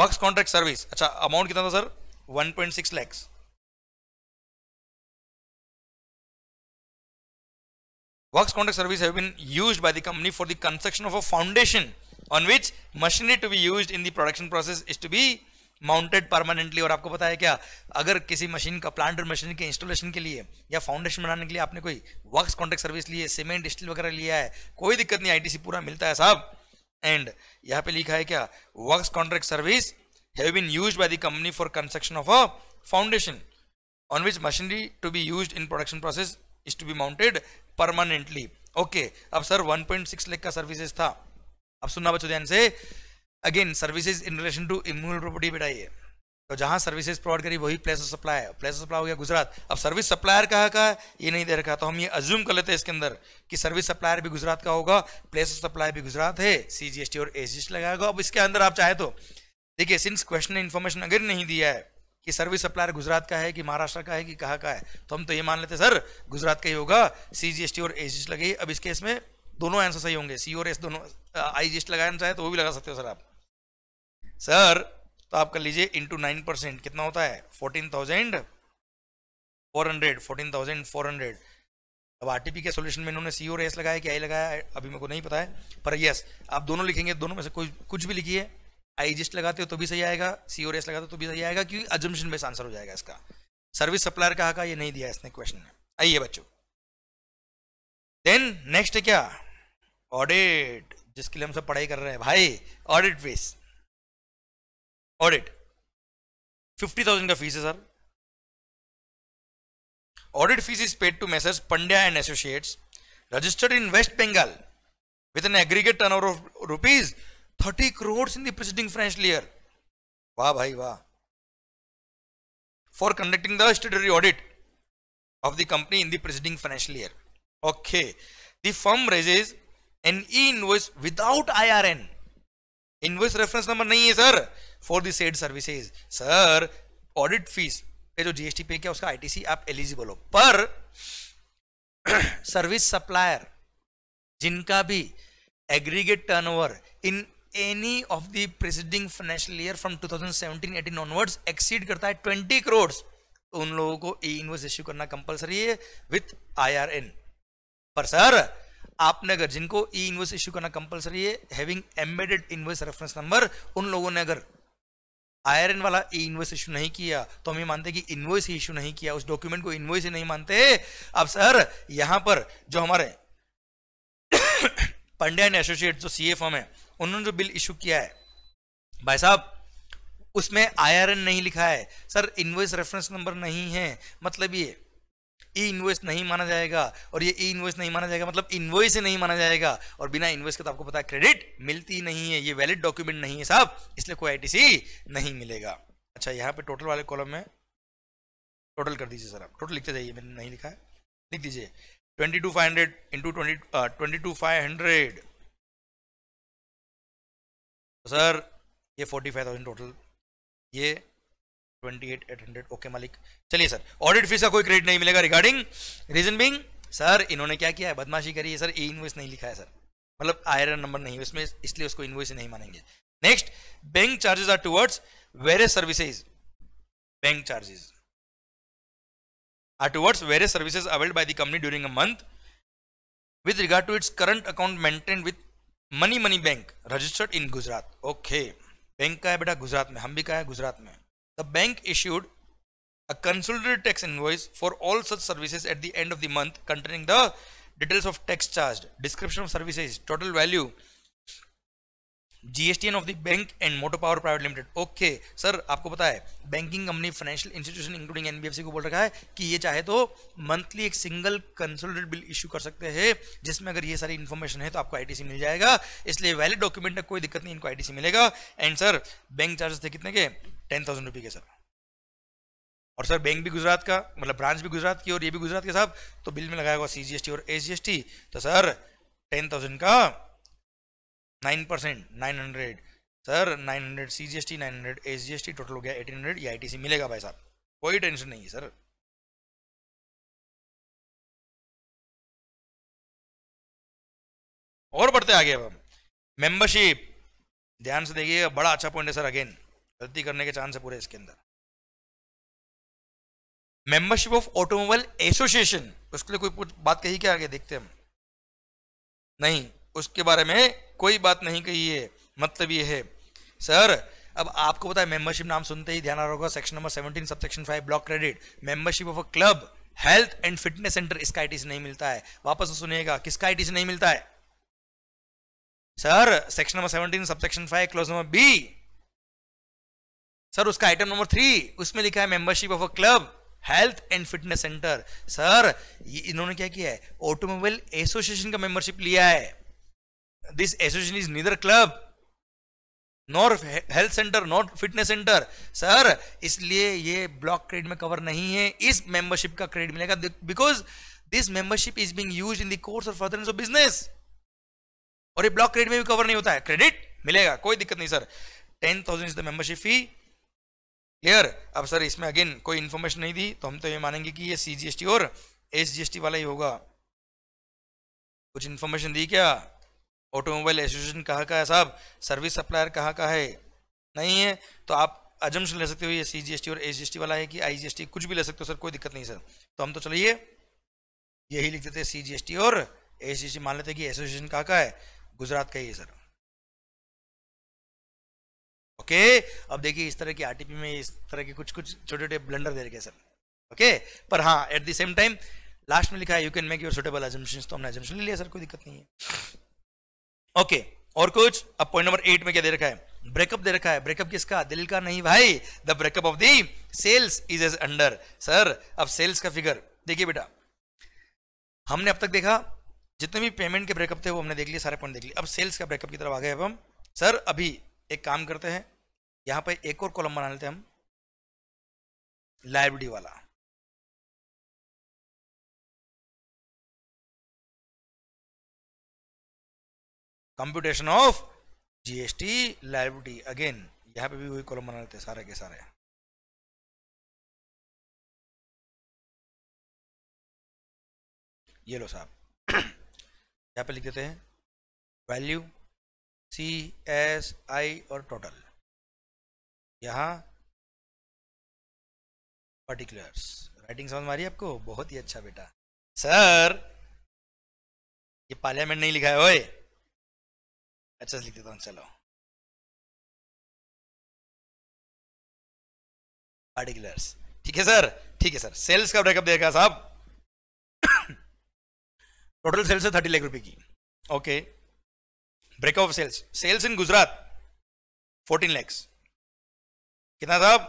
works contract service अच्छा amount कितना था sir 1.6 point six lakhs works contract service have been used by the company for the construction of a foundation on which machinery to be used in the production process is to be mounted permanently और आपको पता है क्या अगर किसी machine का plant और machine के इंस्टॉलेशन के लिए या फाउंडेशन बनाने के लिए आपने कोई वर्क कॉन्ट्रेक्ट सर्विस लिए सीमेंट स्टील वगैरह लिया है कोई दिक्कत नहीं आईटीसी पूरा मिलता है साहब एंड यहाँ पे लिखा है क्या work contract service have been use by the company for construction of a foundation on which machinery to be use in production process is to be mounted permanently okay अब सर 1.6 लाख का services था अब सुनना बच्चों ध्यान से again services in relation to immovable property बेटा ये तो जहां सर्विसेज प्रोवाइड करी वही प्लेस ऑफ सप्लाई है प्लेस ऑफ सप्लाई हो गया गुजरात अब सर्विस सप्लायर कहा का है ये नहीं दे रखा तो हम ये अज्यूम कर लेते हैं इसके अंदर कि सर्विस सप्लायर भी गुजरात का होगा प्लेस ऑफ सप्लाई भी गुजरात है सीजीएसटी और एसजीएसटी लगाएगा अब इसके अंदर आप चाहे तो देखिए सिंस क्वेश्चन ने इन्फॉर्मेशन अगर नहीं दिया है कि सर्विस सप्लायर गुजरात का है कि महाराष्ट्र का है कि कहा का है तो हम तो ये मान लेते सर गुजरात का ही होगा सीजीएसटी और एसजीएसटी लगेगी अब इस केस में दोनों आंसर सही होंगे सी और एस दोनों आई जी लगाना चाहे तो वो भी लगा सकते हो सर आप सर तो आप कर लीजिए इंटू नाइन परसेंट कितना होता है fourteen thousand four hundred fourteen thousand four hundred अब आर के सोल्यूशन में इन्होंने सी ओ रेस लगाया कि आई लगाया अभी मेरे को नहीं पता है पर यस आप दोनों लिखेंगे दोनों में से कुछ कुछ भी लिखिए आई जिस्ट लगाते हो तो भी सही आएगा सी ओ रेस लगाते हो तो भी सही आएगा क्योंकि अजम्पन बेस आंसर हो जाएगा इसका सर्विस सप्लायर कहा का ये नहीं दिया इसने क्वेश्चन में आइए बच्चों देन नेक्स्ट है क्या ऑडिट जिसके लिए हम सब पढ़ाई कर रहे हैं भाई audit fees audit 50000 of fees are audit fees is paid to messrs pandya and associates registered in west bengal with an aggregate turnover of rupees 30 crores in the preceding financial year wow bhai wow for conducting the statutory audit of the company in the preceding financial year okay the firm raises an invoice without irn invoice reference number नहीं है sir for the said services sir audit fees पे जो GST पे किया उसका ITC आप eligible हो पर सर्विस सप्लायर जिनका भी aggregate turnover in any of the preceding financial year from 2017-18 onwards exceed करता है 20 करोड़ तो उन लोगों को ई इनवॉइस इश्यू करना कंपलसरी है विथ आई पर सर आपने अगर जिनको ई इनवर्स इश्यू करना कंपलसरी है having embedded invoice reference number उन लोगों ने अगर आयरन वाला ई इनवर्स इश्यू नहीं किया तो हम ये मानते कि इनवर्स ही इश्यू नहीं किया उस डॉक्यूमेंट को इनवर्स ही नहीं मानते अब सर यहां पर जो हमारे पंड्या एंड एसोसिएट जो सीए फॉर्म है उन्होंने जो बिल इश्यू किया है भाई साहब उसमें आयरन नहीं लिखा है सर इनवर्स रेफरेंस नंबर नहीं है मतलब ये ई इन्वॉइस नहीं माना जाएगा और ये ई इन्वॉइस नहीं माना जाएगा मतलब इन्वॉइस ही नहीं माना जाएगा और बिना इन्वॉइस के तो आपको पता है क्रेडिट मिलती नहीं है ये वैलिड डॉक्यूमेंट नहीं है साहब इसलिए कोई आईटीसी नहीं मिलेगा अच्छा यहाँ पे टोटल वाले कॉलम में टोटल कर दीजिए सर आप टोटल लिखते जाइए मैंने नहीं लिखा है लिख दीजिए twenty two five hundred into twenty twenty two five hundred तो सर ये फोर्टी फाइव थाउजेंड टोटल ये 28800 ओके मालिक चलिए सर ऑडिट फीस का कोई क्रेडिट नहीं मिलेगा रिगार्डिंग रीजन बिंग सर इन्होंने क्या किया है बदमाशी करी है सर ई इन्वॉइस नहीं लिखा है सर मतलब आयर नंबर नहीं है उसमें इसलिए उसको इन्वॉइस नहीं मानेंगे next bank charges are towards various services bank charges are towards various services availed by the company during a month with regard to its current account maintain with money money bank registered in Gujarat okay bank का है बेटा गुजरात में हम भी का है गुजरात में The bank issued a consolidated tax invoice for all such services at the end of the month containing the details of tax charged, description of services, total value, GSTN of the bank and moto power private limited okay sir आपको पता है banking company financial institution including NBFC को बोल रखा है कि ये चाहे तो मंथली एक सिंगल कंसोलिडेट बिल इश्यू कर सकते हैं जिसमें अगर ये सारी इन्फॉर्मेशन है तो आपको आईटीसी मिल जाएगा इसलिए वैलिड डॉक्यूमेंट में कोई दिक्कत नहीं इनको आई मिलेगा एंड सर बैंक चार्जेस थे कितने के टेन थाउजेंड रुपये के सर और सर बैंक भी गुजरात का मतलब ब्रांच भी गुजरात की और ये भी गुजरात के साहब तो बिल में लगाया हुआ सीजीएसटी और एस तो सर टेन थाउजेंड का nine percent nine hundred sir nine hundred C G S T nine hundred S G S T total हो गया एटीन हंड्रेड या आई मिलेगा भाई साहब कोई टेंशन नहीं है सर और बढ़ते आगे अब हम मेंबरशिप ध्यान से देखिए बड़ा अच्छा पॉइंट है सर अगेन गलती करने के चांस है पूरे इसके अंदर मेंबरशिप ऑफ ऑटोमोबाइल एसोसिएशन उसके लिए कोई बात कही क्या आगे देखते हम नहीं उसके बारे में कोई बात नहीं कही है मतलब ये है सर अब आपको पता है मेंबरशिप नाम सुनते ही ध्यान होगा section number 17 sub section 5 block credit membership of a club health and fitness center इसका आई से नहीं मिलता है वापस सुनिएगा किसका आईटीसी नहीं मिलता है sir section number 17 sub section 5 clause number B sir उसका आइटम नंबर थ्री उसमें लिखा है membership of a club health and fitness center sir इन्होंने क्या किया है ऑटोमोबाइल एसोसिएशन का मेंबरशिप लिया है this association is neither club nor health center not fitness center sir इसलिए ये ब्लॉक क्रेडिट में कवर नहीं है इस मेंबरशिप का क्रेडिट मिलेगा because this membership is being use in the course further business और ये ब्लॉक क्रेडिट में भी कवर नहीं होता है क्रेडिट मिलेगा कोई दिक्कत नहीं sir ten thousand is the membership fee clear अब सर इसमें अगेन कोई इन्फॉर्मेशन नहीं दी तो हम तो ये मानेंगे कि ये सी और एस वाला ही होगा कुछ इन्फॉर्मेशन दी क्या ऑटोमोबाइल एसोसिएशन कहाँ का है साहब सर्विस सप्लायर कहाँ का है नहीं है तो आप अजम्पन ले सकते हो ये सी जी एस टी और जी एस टी वाला है कि आई जी एस टी कुछ भी ले सकते हो सर कोई दिक्कत नहीं सर तो हम तो चलिए यही लिख देते सी जी एस टी और जी एस टी मान लेते हैं कि एसोसिएशन कहाँ का है गुजरात का ही है सर ओके अब देखिए इस तरह की आरटीपी में इस तरह के कुछ कुछ छोटे छोटे ब्लेंडर दे रखे सर ओके पर हाँ at the same time last में लिखा है you can make your suitable assumption तो हमने एजम्पन ले लिया सर कोई दिक्कत नहीं है ओके okay, और कुछ अब पॉइंट नंबर एट में क्या दे रखा है ब्रेकअप दे रखा है ब्रेकअप किसका दिल का नहीं भाई the breakup of the sales is as under sir अब सेल्स का फिगर देखिए बेटा हमने अब तक देखा जितने भी पेमेंट के ब्रेकअप थे वो हमने देख लिए सारे पॉइंट देख लिए अब सेल्स का ब्रेकअप की तरफ आ गए अब हम सर अभी एक काम करते हैं यहाँ पर एक और कॉलम बना लेते हैं हम लाइब्रेरी वाला computation of GST liability again यहां पे भी वही कॉलम बना लेते सारे के सारे ये लो साहब यहाँ पे लिख देते हैं वैल्यू सी एस आई और टोटल यहाँ पर्टिकुलर्स राइटिंग समझ मारी आपको बहुत ही अच्छा बेटा सर ये पार्लियामेंट नहीं लिखा है ओए अच्छा लिख देता हूँ चलो पार्टिकुलर्स ठीक है सर ठीक है सर सेल्स का ब्रेकअप देखा साहब टोटल सेल्स है थर्टी लाख रुपए की okay breakup of sales sales in Gujarat fourteen lakhs कितना साहब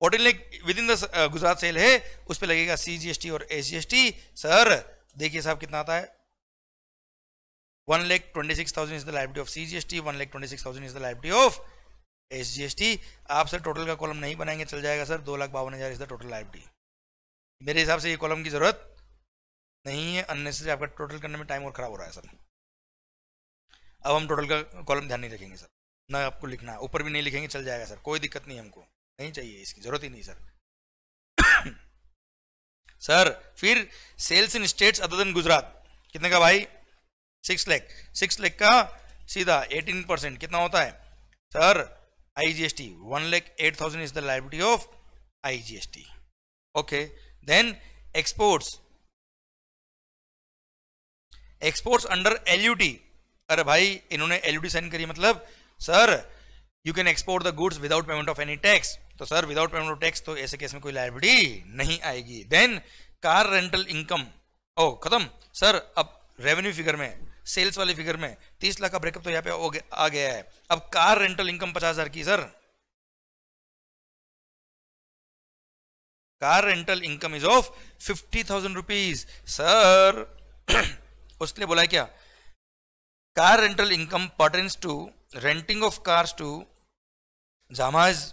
fourteen lakh within the Gujarat sale है उस पर लगेगा टी और टी सर देखिए साहब कितना आता है 1 lakh 26,000 is the liability of CGST, 1 lakh 26,000 is the liability of SGST. आप सर टोटल का कॉलम नहीं बनाएंगे चल जाएगा सर दो लाख बावन हज़ार इज द टोटल लाइबिलिटी मेरे हिसाब से ये कॉलम की ज़रूरत नहीं है अननेसेसरी आपका टोटल करने में टाइम और ख़राब हो रहा है सर अब हम टोटल का कॉलम ध्यान नहीं रखेंगे सर ना आपको लिखना है ऊपर भी नहीं लिखेंगे चल जाएगा सर कोई दिक्कत नहीं हमको नहीं चाहिए इसकी ज़रूरत ही नहीं सर सर फिर sales in states other than Gujarat कितने का भाई सिक्स लैख सिक्स लैख का सीधा एटीन परसेंट कितना होता है sir I G S T one lakh eight thousand is the liability of I G S T okay then exports exports under LUT अरे भाई इन्होंने एलयूटी साइन करी मतलब sir you can export the goods without payment of any tax तो sir without payment of tax तो ऐसे case में कोई लाइब्रिटी नहीं आएगी देन कार रेंटल इनकम ओ खत्म सर अब रेवेन्यू फिगर में सेल्स वाले फिगर में तीस लाख का ब्रेकअप तो यहाँ पे आ गया है अब कार रेंटल इनकम पचास हजार की sir car rental income is of fifty thousand rupees sir उसके लिए बोला क्या car rental income pertains to renting of cars to जामाज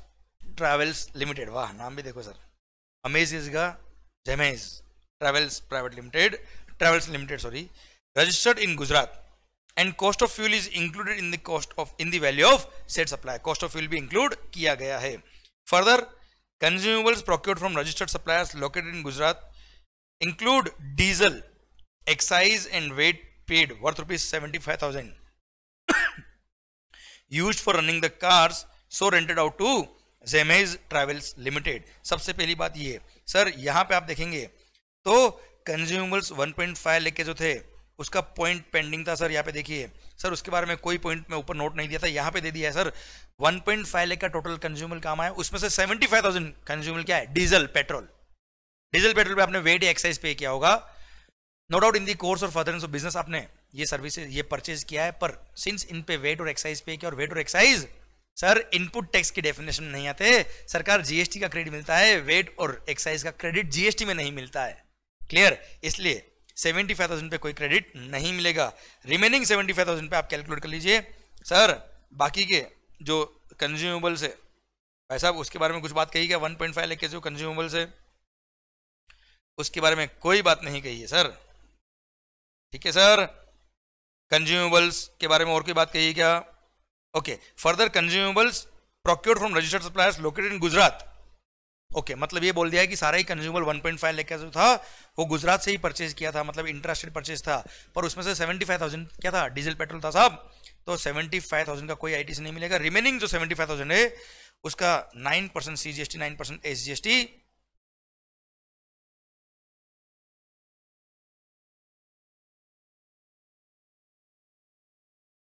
ट्रैवल्स लिमिटेड वाह नाम भी देखो सर अमेज इज गा जमेज travels private limited travels limited sorry registered in Gujarat and cost of fuel is included in the cost of in the value of said supplier cost of fuel be include किया गया है further consumables procured from registered suppliers located in Gujarat include diesel excise and weight paid worth rupees seventy five thousand. used for running the cars so rented out to zemez travels limited सबसे पहली बात ये sir यहाँ पे आप देखेंगे तो consumables 1.5 लेके जो थे उसका पॉइंट पेंडिंग था सर यहाँ पे देखिए सर उसके बारे में कोई पॉइंट में ऊपर नोट नहीं दिया था यहाँ पे दे दिया है सर 1.5 लाख का टोटल कंज्यूमर काम आया उसमें से 75,000 कंज्यूमर क्या है डीजल पेट्रोल डीजल पेट्रोल पे आपने वेट एक्साइज पे किया होगा no doubt in the course और फर्दर ऑफ बिजनेस आपने ये सर्विस ये परचेज किया है पर सिंस इन पे वेट और एक्साइज पे किया और वेट और एक्साइज सर इनपुट टैक्स की डेफिनेशन नहीं आते सरकार जीएसटी का क्रेडिट मिलता है वेट और एक्साइज का क्रेडिट जीएसटी में नहीं मिलता है क्लियर इसलिए सेवेंटी फाइव थाउजेंड पर कोई क्रेडिट नहीं मिलेगा रिमेनिंग सेवेंटी फाइव थाउजेंड पर आप कैलकुलेट कर लीजिए सर बाकी के जो कंज्यूमेबल्स है भाई साहब उसके बारे में कुछ बात कही क्या वन पॉइंट फाइव लेके जो कंज्यूमेबल से उसके बारे में कोई बात नहीं कही है सर ठीक है सर कंज्यूमेबल्स के बारे में और कोई बात कही क्या okay further consumables procured from registered suppliers located in Gujarat okay okay, मतलब ये बोल दिया है कि सारा ही कंज्यूमर 1.5 फाइव लेकर जो था वो गुजरात से ही परचेज किया था मतलब इंटरेस्टेड परचेज था पर उसमें से 75,000 क्या था डीजल पेट्रोल था साहब तो 75,000 का कोई आईटीसी नहीं मिलेगा रिमेनिंग जो 75,000 है उसका 9 percent C G S T nine percent S G S T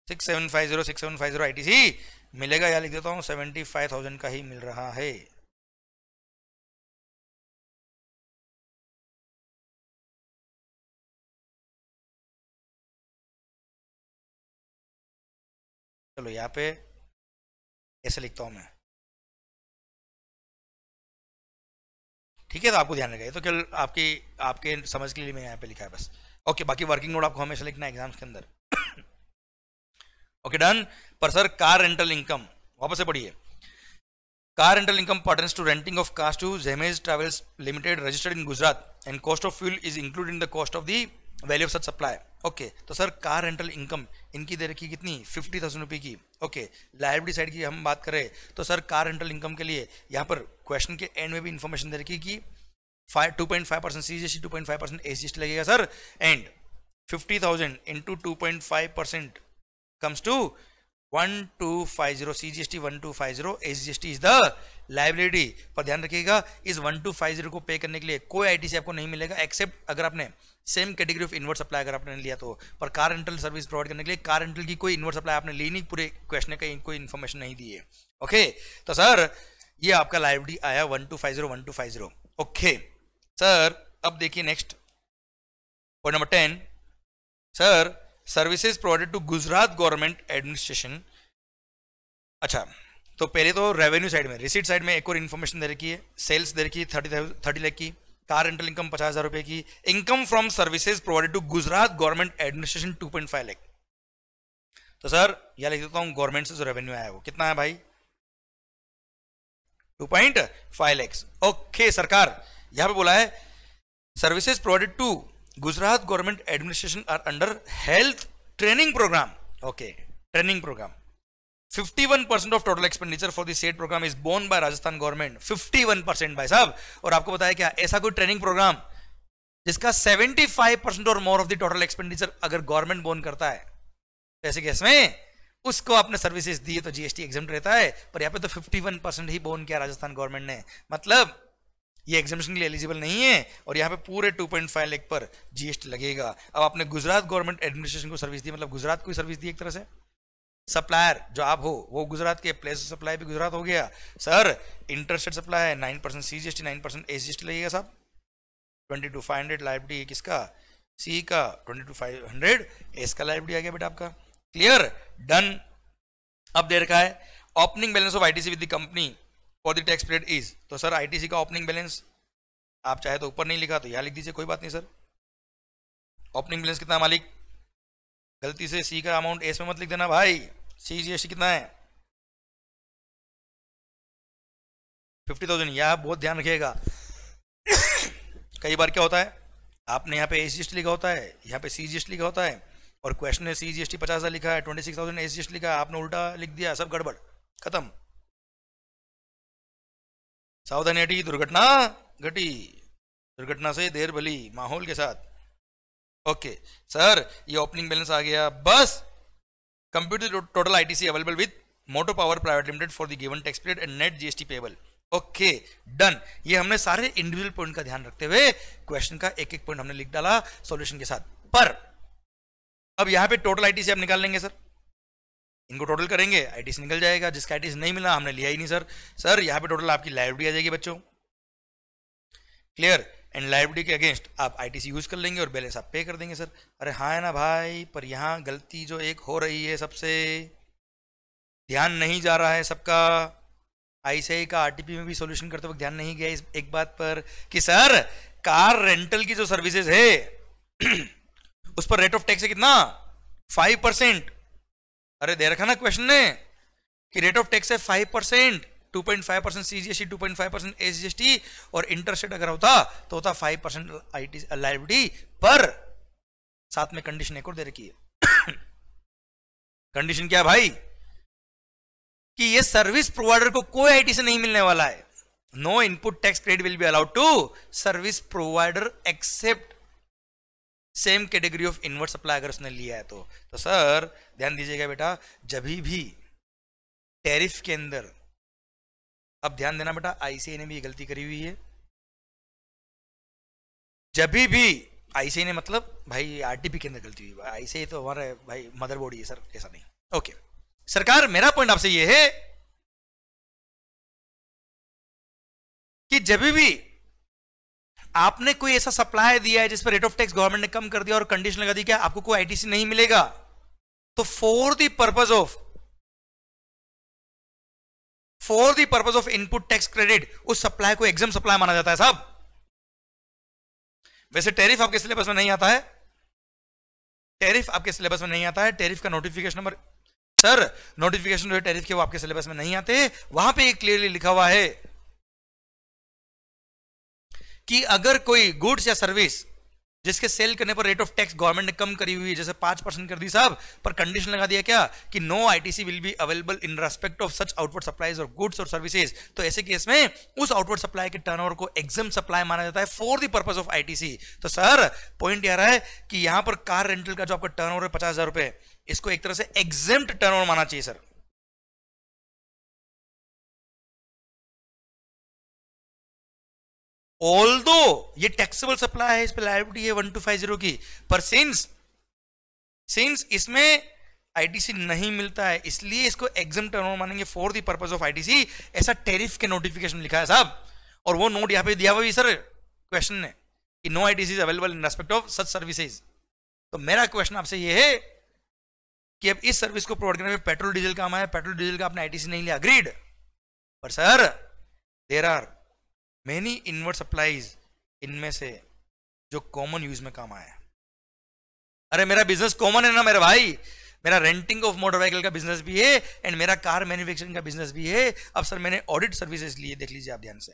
six seven five zero six seven five zero आई मिलेगा या लिख देता हूँ सेवेंटी फाइव थाउजेंड का ही मिल रहा है चलो यहाँ पे ऐसे लिखता हूँ मैं ठीक है तो आपको ध्यान रखिए तो कल आपकी आपके समझ के लिए मैं यहाँ पे लिखा है बस ओके बाकी वर्किंग नोट आपको हमेशा लिखना है एग्जाम्स के अंदर ओके डन पर सर कार रेंटल इनकम वापस से पढ़िए car rental income pertains to renting of cars to जेमेज travels limited registered in Gujarat and cost of fuel is include in the cost of the value of such supply okay okay, तो sir car rental income इनकी दे रखी कितनी fifty thousand रुपये की okay library side की हम बात करें तो सर कार रेंटल इनकम के लिए यहाँ पर क्वेश्चन के एंड में भी इन्फॉर्मेशन दे रखी कि five two point five percent C G two point five percent लगेगा sir and fifty thousand into two point five percent comes to one to five zero C G S T one to five zero S G S T is the liability पर ध्यान रखिएगा इस one two five zero को पे करने के लिए कोई आई टी सी आपको नहीं मिलेगा एक्सेप्ट अगर आपने same category of inward supply अगर आपने लिया तो पर कार रेंटल सर्विस प्रोवाइड करने के लिए कार रेंटल की कोई इन्वर्ट सप्लाई आपने ली नहीं पूरे क्वेश्चन का कोई इन्फॉर्मेशन नहीं दी है ओके तो सर ये आपका लाइब्रेरी आया one to five zero one to five zero okay sir अब देखिए next point number ten sir services provided to Gujarat government administration अच्छा तो पहले तो रेवेन्यू साइड में रिसीट साइड में एक और इन्फॉर्मेशन दे रखी है सेल्स दे रखी है थर्टी थर्टी लाख की कार रेंटल इनकम पचास हजार रुपए की income from services provided to Gujarat government administration two point five lakh तो सर यह लिख देता हूं गवर्नमेंट से जो रेवेन्यू आया वो कितना है भाई two point five lakh okay सरकार यहां पे बोला है services provided to Gujarat government administration are under health training program okay training program 51% of total expenditure for state program is borne by Rajasthan government 51% भाई साहब और आपको बताया क्या ऐसा कोई ट्रेनिंग प्रोग्राम जिसका 75% और more of the total expenditure अगर गवर्नमेंट बोन करता है तो ऐसे केस में उसको आपने सर्विसेज दी तो जीएसटी एग्जाम रहता है पर यहाँ पे तो 51% ही बोन किया राजस्थान गवर्नमेंट ने मतलब ये एग्जामेशन के लिए एलिजिबल नहीं है और यहाँ पे पूरे 2.5 लाख पर जीएसटी लगेगा अब आपने गुजरात गवर्नमेंट एडमिनिस्ट्रेशन को सर्विस दी मतलब गुजरात को सर्विस दी एक तरह से सप्लायर जो आप हो वो गुजरात के प्लेस सप्लाई भी गुजरात हो गया सर इंटरेस्टेड सप्लाई है nine percent C G S T nine percent S G S T लगेगा साहब twenty two five hundred liability किसका सी का twenty two five hundred S का लाइब्रेरी आ गया बेटा आपका क्लियर डन अब दे रखा है opening balance of I T C with the company for the tax period is तो सर आई टी सी का ओपनिंग बैलेंस आप चाहे तो ऊपर नहीं लिखा तो यहाँ लिख दीजिए कोई बात नहीं सर ओपनिंग बैलेंस कितना मालिक गलती से सी का अमाउंट एस में मत लिख देना भाई सी जी एस टी कितना है फिफ्टी थाउजेंड यह आप बहुत ध्यान रखिएगा कई बार क्या होता है आपने यहाँ पे एस जी एस टी लिखा होता है यहाँ पे सी जी एस टी लिखा होता है और क्वेश्चन ने सी जी एस टी पचास हज़ार लिखा है twenty six thousand S G S T लिखा है आपने उल्टा लिख दिया सब गड़बड़ खत्म सावधानी हटी दुर्घटना घटी दुर्घटना से देर भली माहौल के साथ ओके सर ये ओपनिंग बैलेंस आ गया बस computer total ITC available with Moto power private limited for the given tax period and net GST payable okay done ये हमने सारे इंडिविजुअल पॉइंट का ध्यान रखते हुए क्वेश्चन का एक एक पॉइंट हमने लिख डाला सोल्यूशन के साथ पर अब यहां पर टोटल आईटीसी आप निकाल लेंगे सर इनको टोटल करेंगे आईटीसी निकल जाएगा जिसका आईटीसी नहीं मिला हमने लिया ही नहीं सर सर यहाँ पे टोटल आपकी लाइब्रेरी आ जाएगी बच्चों क्लियर एंड लाइब्रेरी के अगेंस्ट आप आईटीसी यूज़ कर लेंगे और बैलेंस आप पे कर देंगे सर अरे हाँ है ना भाई पर यहाँ गलती जो एक हो रही है सबसे ध्यान नहीं जा रहा है सबका आईसीआई का आरटीपी में भी सॉल्यूशन करते वक्त ध्यान नहीं गया इस एक बात पर कि सर कार रेंटल की जो सर्विसेज है उस पर रेट ऑफ टैक्स है कितना फाइव परसेंट अरे दे रखा ना क्वेश्चन ने कि रेट ऑफ टैक्स है five percent two point five percent C G S T two point five percent S G S T और इंटरेस्ट अगर होता तो होता five percent I T liability पर साथ में कंडीशन एक और दे रखी है कंडीशन क्या भाई कि ये सर्विस प्रोवाइडर को कोई टी से नहीं मिलने वाला है no input tax credit will be allowed to service provider except same category of invert supply अगर उसने लिया है तो तो सर ध्यान दीजिएगा बेटा जब भी टैरिफ के अंदर अब ध्यान देना बेटा आईसीआई ने भी गलती करी हुई है जब भी आईसीआई ने मतलब भाई आरटीपी के अंदर गलती हुई आईसीआई तो हमारे भाई मदर बोर्ड ही है सर ऐसा नहीं ओके सरकार मेरा पॉइंट आपसे यह है कि जब भी आपने कोई ऐसा सप्लाई दिया है जिस पर रेट ऑफ टैक्स गवर्नमेंट ने कम कर दिया और कंडीशन लगा दी क्या आपको कोई आईटीसी नहीं मिलेगा तो for the purpose of for the purpose of input tax credit उस सप्लाई को एग्जाम सप्लाई माना जाता है साहब वैसे टेरिफ आपके सिलेबस में नहीं आता है टेरिफ आपके सिलेबस में नहीं आता है टेरिफ का नोटिफिकेशन नंबर सर नोटिफिकेशन जो है के वो आपके सिलेबस में नहीं आते वहां पे क्लियरली लिखा हुआ है कि अगर कोई गुड्स या सर्विस जिसके सेल करने पर रेट ऑफ टैक्स गवर्नमेंट ने कम करी हुई है जैसे पांच परसेंट कर दी साहब पर कंडीशन लगा दिया क्या कि no ITC will be available in respect of such outward supplies और गुड्स और सर्विसेज तो ऐसे केस में उस आउटवर्ड सप्लाई के टर्नओवर को एग्जाम सप्लाई माना जाता है for the purpose of I तो सर पॉइंट यह रहा है कि यहां पर कार रेंटल का जो आपका टर्न है पचास हजार रुपए इसको एक तरह से एग्जेम्ट टर्न माना चाहिए सर ऑल दो ये टैक्सेबल सप्लाई है इस पर लाइबिलिटी है वन टू फाइव जीरो की पर सिंस सिंस इसमें आईटीसी नहीं मिलता है इसलिए इसको एग्जाम टर्न मानेंगे for the purpose of ITC ऐसा टेरिफ के नोटिफिकेशन लिखा है साहब और वो नोट यहां पे दिया हुआ भी सर क्वेश्चन ने कि no ITC is available in respect of such services तो मेरा क्वेश्चन आपसे ये है कि अब इस सर्विस को प्रोवाइड करने में पेट्रोल डीजल काम आया पेट्रोल डीजल का आपने आईटीसी नहीं लिया अग्रीड पर sir there are many invert supplies इनमें से जो कॉमन यूज में काम आया अरे मेरा बिजनेस कॉमन है ना मेरे भाई मेरा रेंटिंग ऑफ मोटर व्हीकल का बिजनेस भी है एंड मेरा कार मैन्युफैक्चरिंग का बिजनेस भी है अब सर मैंने ऑडिट सर्विसेज लिए देख लीजिए आप ध्यान से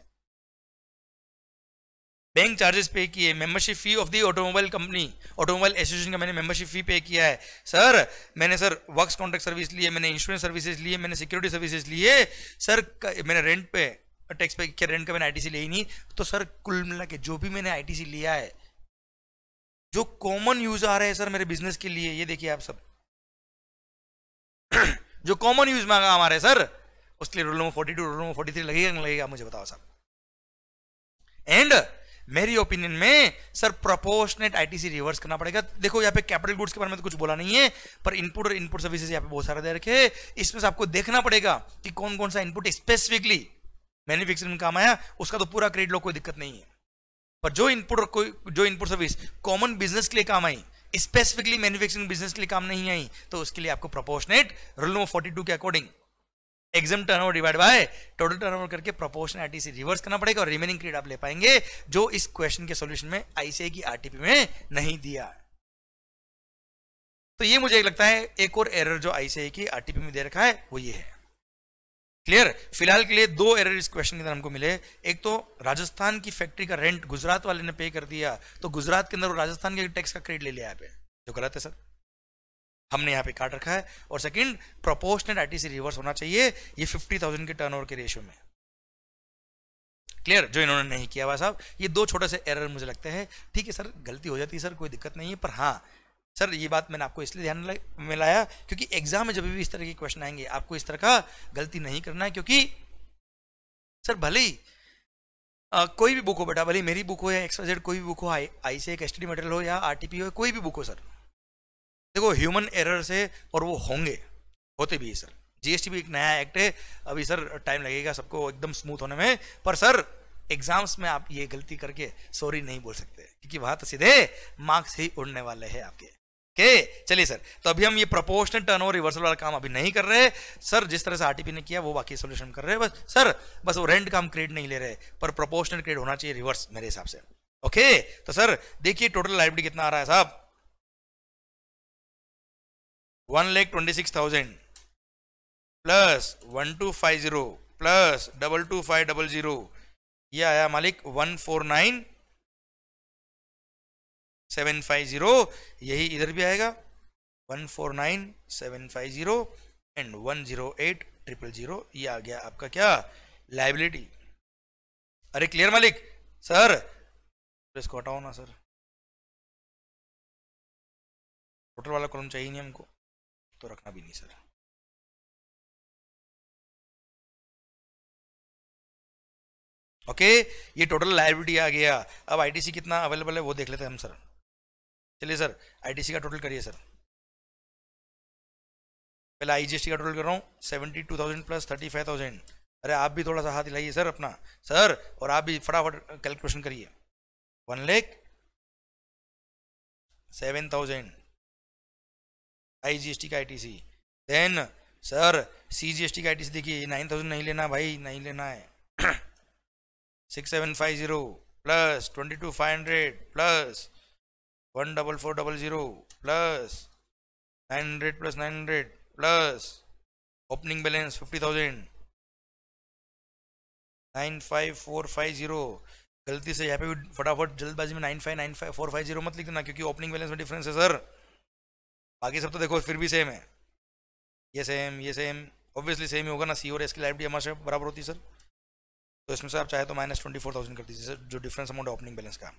बैंक चार्जेस पे किए membership fee of the automobile company automobile association का मैंने मेंबरशिप फी पे किया है सर मैंने सर वर्क्स कॉन्ट्रैक्ट सर्विस लिए मैंने इंश्योरेंस सर्विसेज लिए मैंने सिक्योरिटी सर्विसेज लिए सर मैंने रेंट पे टैक्स पे क्या रेंट का मैंने आईटीसी ले ही नहीं तो सर कुल मिला के जो भी मैंने आईटीसी लिया है जो कॉमन यूज आ रहे हैं सर मेरे बिजनेस के लिए ये देखिए आप सब जो कॉमन यूज में हमारे सर उसके लिए roll number forty two roll number forty three लगेगा लगेगा मुझे बताओ सर एंड मेरी ओपिनियन में सर प्रोपोर्शनेट आईटीसी रिवर्स करना पड़ेगा देखो यहाँ पे कैपिटल गुड्स के बारे में तो कुछ बोला नहीं है पर इनपुट और इनपुट सर्विसेज यहाँ पे बहुत सारे दे रखे इसमें से आपको देखना पड़ेगा कि कौन कौन सा इनपुट स्पेसिफिकली मैन्युफैक्चरिंग में काम आया उसका तो पूरा क्रेडिट लो कोई दिक्कत नहीं है पर जो इनपुट और कोई जो इनपुट सर्विस कॉमन बिजनेस के लिए काम आई स्पेसिफिकली मैन्युफैक्चरिंग बिजनेस के लिए काम नहीं आई तो उसके लिए आपको proportionate rule number forty two के according exempt over divide by total turnover करके आर से रिवर्स करना पड़ेगा और रिमेनिंग क्रेडिट आप ले पाएंगे जो इस क्वेश्चन के सोल्यूशन में आईसीआई की आरटीपी में नहीं दिया तो ये मुझे लगता है एक और एरर जो आईसीआई की आरटीपी में दे रखा है वो ये है क्लियर फिलहाल के लिए दो एरर इस क्वेश्चन के अंदर हमको मिले एक तो राजस्थान की फैक्ट्री का रेंट गुजरात वाले ने पे कर दिया तो गुजरात के अंदर राजस्थान के टैक्स का क्रेडिट ले लिया यहाँ पे जो गलत है सर हमने यहाँ पे काट रखा है और सेकंड प्रोपोर्शनल आईटीसी रिवर्स होना चाहिए ये फिफ्टी थाउजेंड के टर्नओवर के रेशियो में क्लियर जो इन्होंने नहीं किया हुआ साहब ये दो छोटे से एरर मुझे लगता है ठीक है सर गलती हो जाती है सर कोई दिक्कत नहीं है पर हाँ सर ये बात मैंने आपको इसलिए ध्यान में लाया क्योंकि एग्जाम में जब भी इस तरह के क्वेश्चन आएंगे आपको इस तरह का गलती नहीं करना है क्योंकि सर भले ही कोई भी बुक हो बेटा भले मेरी बुक हो या एक्सवाइजेड कोई भी बुक हो आई आई से एक स्टडी मटेरियल हो या आरटीपी हो कोई भी बुक हो सर देखो ह्यूमन एरर से और वो होंगे होते भी है सर जीएसटी भी एक नया एक्ट है अभी सर टाइम लगेगा सबको एकदम स्मूथ होने में पर सर एग्जाम्स में आप ये गलती करके सॉरी नहीं बोल सकते क्योंकि वहां तो सीधे मार्क्स ही उड़ने वाले हैं आपके ओके चलिए सर तो अभी हम ये प्रोपोर्शनल टर्न ओवर रिवर्सल वाला काम अभी नहीं कर रहे सर जिस तरह से आरटीपी ने किया वो बाकी सोल्यूशन कर रहे हैं बस सर बस वो रेंट का हम क्रेड नहीं ले रहे पर प्रोपोर्शनल क्रेड होना चाहिए रिवर्स मेरे हिसाब से ओके तो सर देखिए टोटल लाइब्रेरी कितना आ रहा है साहब one lakh twenty six thousand plus one to five zero plus double two five double zero ये आया मालिक one four nine seven five zero यही इधर भी आएगा one four nine seven five zero and one zero eight triple zero ये आ गया आपका क्या लाइबिलिटी अरे क्लियर मालिक सर इसको हटाओ ना सर टोटल वाला कॉलम चाहिए नहीं हमको तो रखना भी नहीं सर ओके okay, ये टोटल लाइबिलिटी आ गया अब आईटीसी कितना अवेलेबल है वो देख लेते हैं हम सर चलिए सर आईटीसी का टोटल करिए सर पहले आईजीएसटी का टोटल कर रहा हूँ seventy two thousand plus thirty five thousand अरे आप भी थोड़ा सा हाथ हिलाइए सर अपना सर और आप भी फटाफट कैलकुलेशन करिए one lakh seven thousand I G S T का I T C then sir C G S T का आई टी सी देखिए नाइन थाउजेंड नहीं लेना भाई नहीं लेना है six seven five zero plus twenty two five hundred plus one double four double zero plus nine hundred plus nine hundred plus opening balance fifty thousand nine five four five zero गलती से यहाँ पे भी फटाफट जल्दबाजी में nine five nine five four five zero मत लिख देना क्योंकि ओपनिंग बैलेंस में डिफरेंस है सर बाकी सब तो देखो फिर भी सेम है ये सेम ये सेम ऑब्वियसली सेम ही होगा ना सी और एस की लाइफ डी हमारे बराबर होती है सर तो इसमें से आप चाहे तो माइनस ट्वेंटी फोर थाउजेंड कर दीजिए सर जो डिफरेंस अमाउंट है ओपनिंग बैलेंस का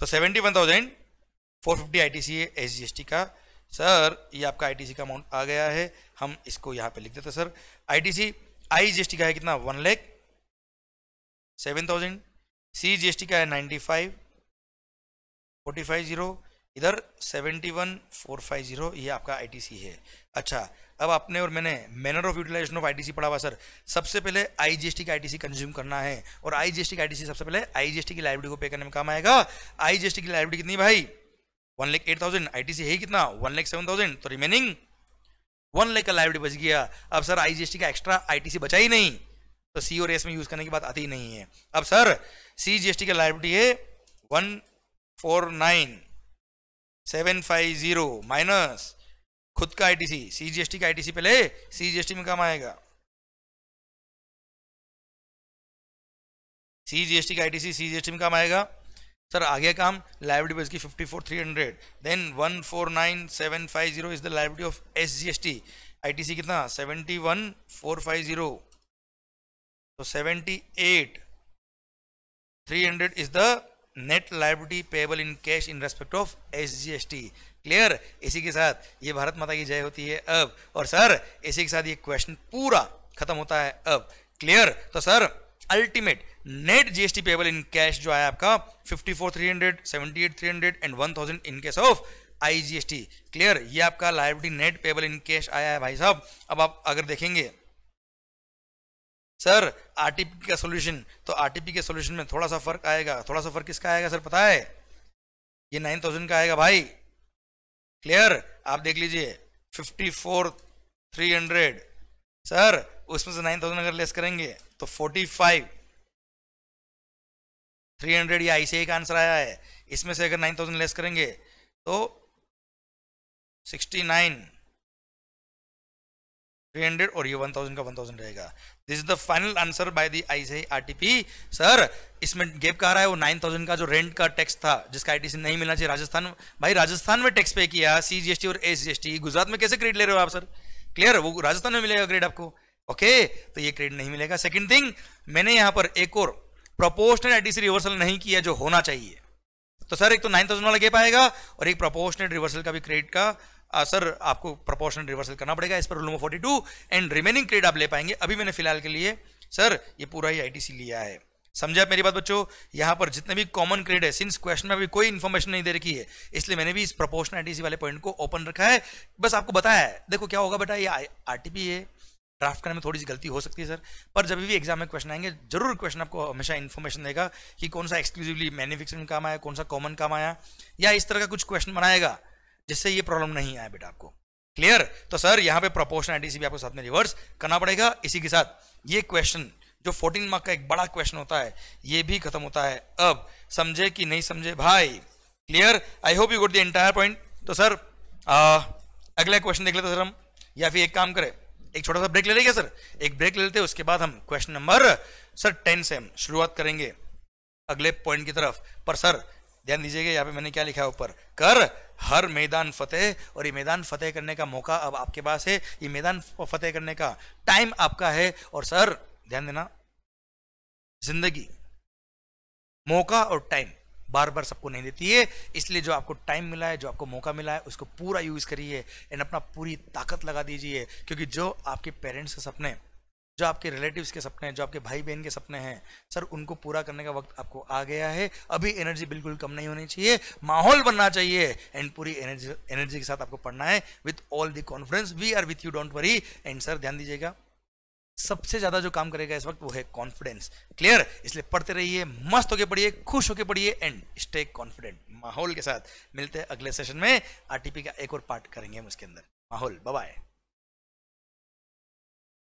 तो seventy one thousand four fifty I T C S G S T का सर ये आपका आई टी सी का अमाउंट आ गया है हम इसको यहाँ पे लिख देते sir I T C I G S T का है कितना one lakh seven thousand C G S T का है ninety five forty five zero इधर seventy one four five zero ये आपका आई टी सी है अच्छा अब आपने और मैंने manner of utilization of ITC पढ़ा हुआ सर सबसे पहले आईजीएसटी का आईटीसी कंज्यूम करना है और आईजीएसटी का आईटीसी सबसे पहले आईजीएसटी की लाइब्रेरी को पे करने में काम आएगा आईजीएसटी की लाइब्रेरी कितनी भाई one lakh eight thousand ITC है कितना वन लेख सेवन थाउजेंड तो रिमेनिंग वन लेख का लाइब्रेरी बच गया अब सर आईजीएसटी का एक्स्ट्रा आईटीसी बचा ही नहीं तो सी और एस में यूज करने की बात आती ही नहीं है अब sir C G S T का लाइब्रेरी है one four nine seven five zero minus खुद का आईटीसी सीजीएसटी का आईटीसी पहले सीजीएसटी में काम आएगा सीजीएसटी का आईटीसी सीजीएसटी में काम आएगा सर आगे काम लाइब्रेटी बेस की fifty four three hundred then one four nine seven five zero is the liability of S G S T I T C कितना seventy one four five zero तो seventy eight three hundred is the net liability payable in cash in respect of S G S T clear इसी के साथ ये भारत माता की जय होती है अब और सर इसी के साथ ये क्वेश्चन पूरा खत्म होता है अब क्लियर तो sir ultimate net GST payable in cash जो आया आपका 54300 78300 and 1000 in case of IGST clear ये आपका liability net payable in cash आया है भाई साहब अब आप अगर देखेंगे सर आरटीपी का सॉल्यूशन तो आरटीपी के सॉल्यूशन में थोड़ा सा फर्क आएगा थोड़ा सा फर्क किसका आएगा सर पता है ये 9000 का आएगा भाई क्लियर आप देख लीजिए fifty four three hundred sir उसमें से नाइन थाउजेंड अगर लेस करेंगे तो फोर्टी फाइव थ्री हंड्रेड या आईसीआई का आंसर आया है इसमें से अगर नाइन थाउजेंड लेस करेंगे तो सिक्सटी नाइन थ्री हंड्रेड और ये वन थाउजेंड का वन थाउजेंड रहेगा this is the final answer by the I C R T P sir इसमें गेप कह रहा है वो नाइन थाउजेंड का जो रेंट का टैक्स था जिसका आई टी सी नहीं मिलना चाहिए राजस्थान भाई राजस्थान में टैक्स पे किया सी जी एस टी और S G S T Gujarat में कैसे क्रेडिट ले रहे हो आप सर क्लियर वो राजस्थान में मिलेगा क्रेडिट आपको ओके तो ये क्रेडिट नहीं मिलेगा सेकेंड थिंग मैंने यहाँ पर एक और प्रोपोर्शनल आईटीसी रिवर्सल नहीं किया जो होना चाहिए तो सर एक तो नाइन थाउजेंड वाला गेप आएगा और एक प्रोपोर्शनल रिवर्सल का भी क्रेडिट का सर आपको प्रपोर्शन रिवर्सल करना पड़ेगा इस पर rule number forty two and remaining credit आप ले पाएंगे अभी मैंने फिलहाल के लिए सर ये पूरा ही आईटीसी लिया है समझा आप मेरी बात बच्चों यहाँ पर जितने भी कॉमन क्रेड है सिंस क्वेश्चन में अभी कोई इन्फॉर्मेशन नहीं दे रखी है इसलिए मैंने भी इस प्रपोर्शन आईटीसी वाले पॉइंट को ओपन रखा है बस आपको बताया है देखो क्या होगा बेटा ये आरटीपी है ड्राफ्ट करने में थोड़ी सी गलती हो सकती है सर पर जब भी एग्जाम में क्वेश्चन आएंगे जरूर क्वेश्चन आपको हमेशा इन्फॉर्मेशन देगा कि कौन सा एक्सक्लूसिवली मैन्युफैक्चरिंग काम आया कौन सा कॉमन काम आया या इस तरह का कुछ क्वेश्चन बनाएगा जिससे ये प्रॉब्लम नहीं आया बेटा आपको क्लियर तो सर यहाँ पे प्रोपोर्शनलिटी से भी आपको साथ में रिवर्स करना पड़ेगा इसी के साथ ये क्वेश्चन जो 14 मार्क का एक बड़ा क्वेश्चन होता है ये भी खत्म होता है अब समझे कि नहीं समझे भाई clear I hope you got the entire point तो सर आ, अगला क्वेश्चन देख लेते सर हम या फिर एक काम करें एक छोटा सा ब्रेक ले लेंगे सर एक ब्रेक ले लेते उसके बाद हम क्वेश्चन नंबर सर टेन से हम शुरुआत करेंगे अगले पॉइंट की तरफ पर सर ध्यान दीजिएगा यहाँ पे मैंने क्या लिखा है ऊपर कर हर मैदान फतेह और ये मैदान फतेह करने का मौका अब आपके पास है ये मैदान फतेह करने का टाइम आपका है और सर ध्यान देना जिंदगी मौका और टाइम बार बार सबको नहीं देती है इसलिए जो आपको टाइम मिला है जो आपको मौका मिला है उसको पूरा यूज़ करिए एंड अपना पूरी ताकत लगा दीजिए क्योंकि जो आपके पेरेंट्स के सपने जो आपके रिलेटिव्स के सपने हैं जो आपके भाई बहन के सपने हैं सर उनको पूरा करने का वक्त आपको आ गया है अभी एनर्जी बिल्कुल कम नहीं होनी चाहिए माहौल बनना चाहिए एंड पूरी एनर्जी एनर्जी के साथ आपको पढ़ना है with all the confidence we are with you don't worry and sir ध्यान दीजिएगा सबसे ज्यादा जो काम करेगा इस वक्त वो है कॉन्फिडेंस क्लियर इसलिए पढ़ते रहिए मस्त होके पढ़िए खुश होके पढ़िए एंड स्टे कॉन्फिडेंट माहौल के साथ मिलते हैं अगले सेशन में आरटीपी का एक और पार्ट करेंगे हम उसके अंदर माहौल बाय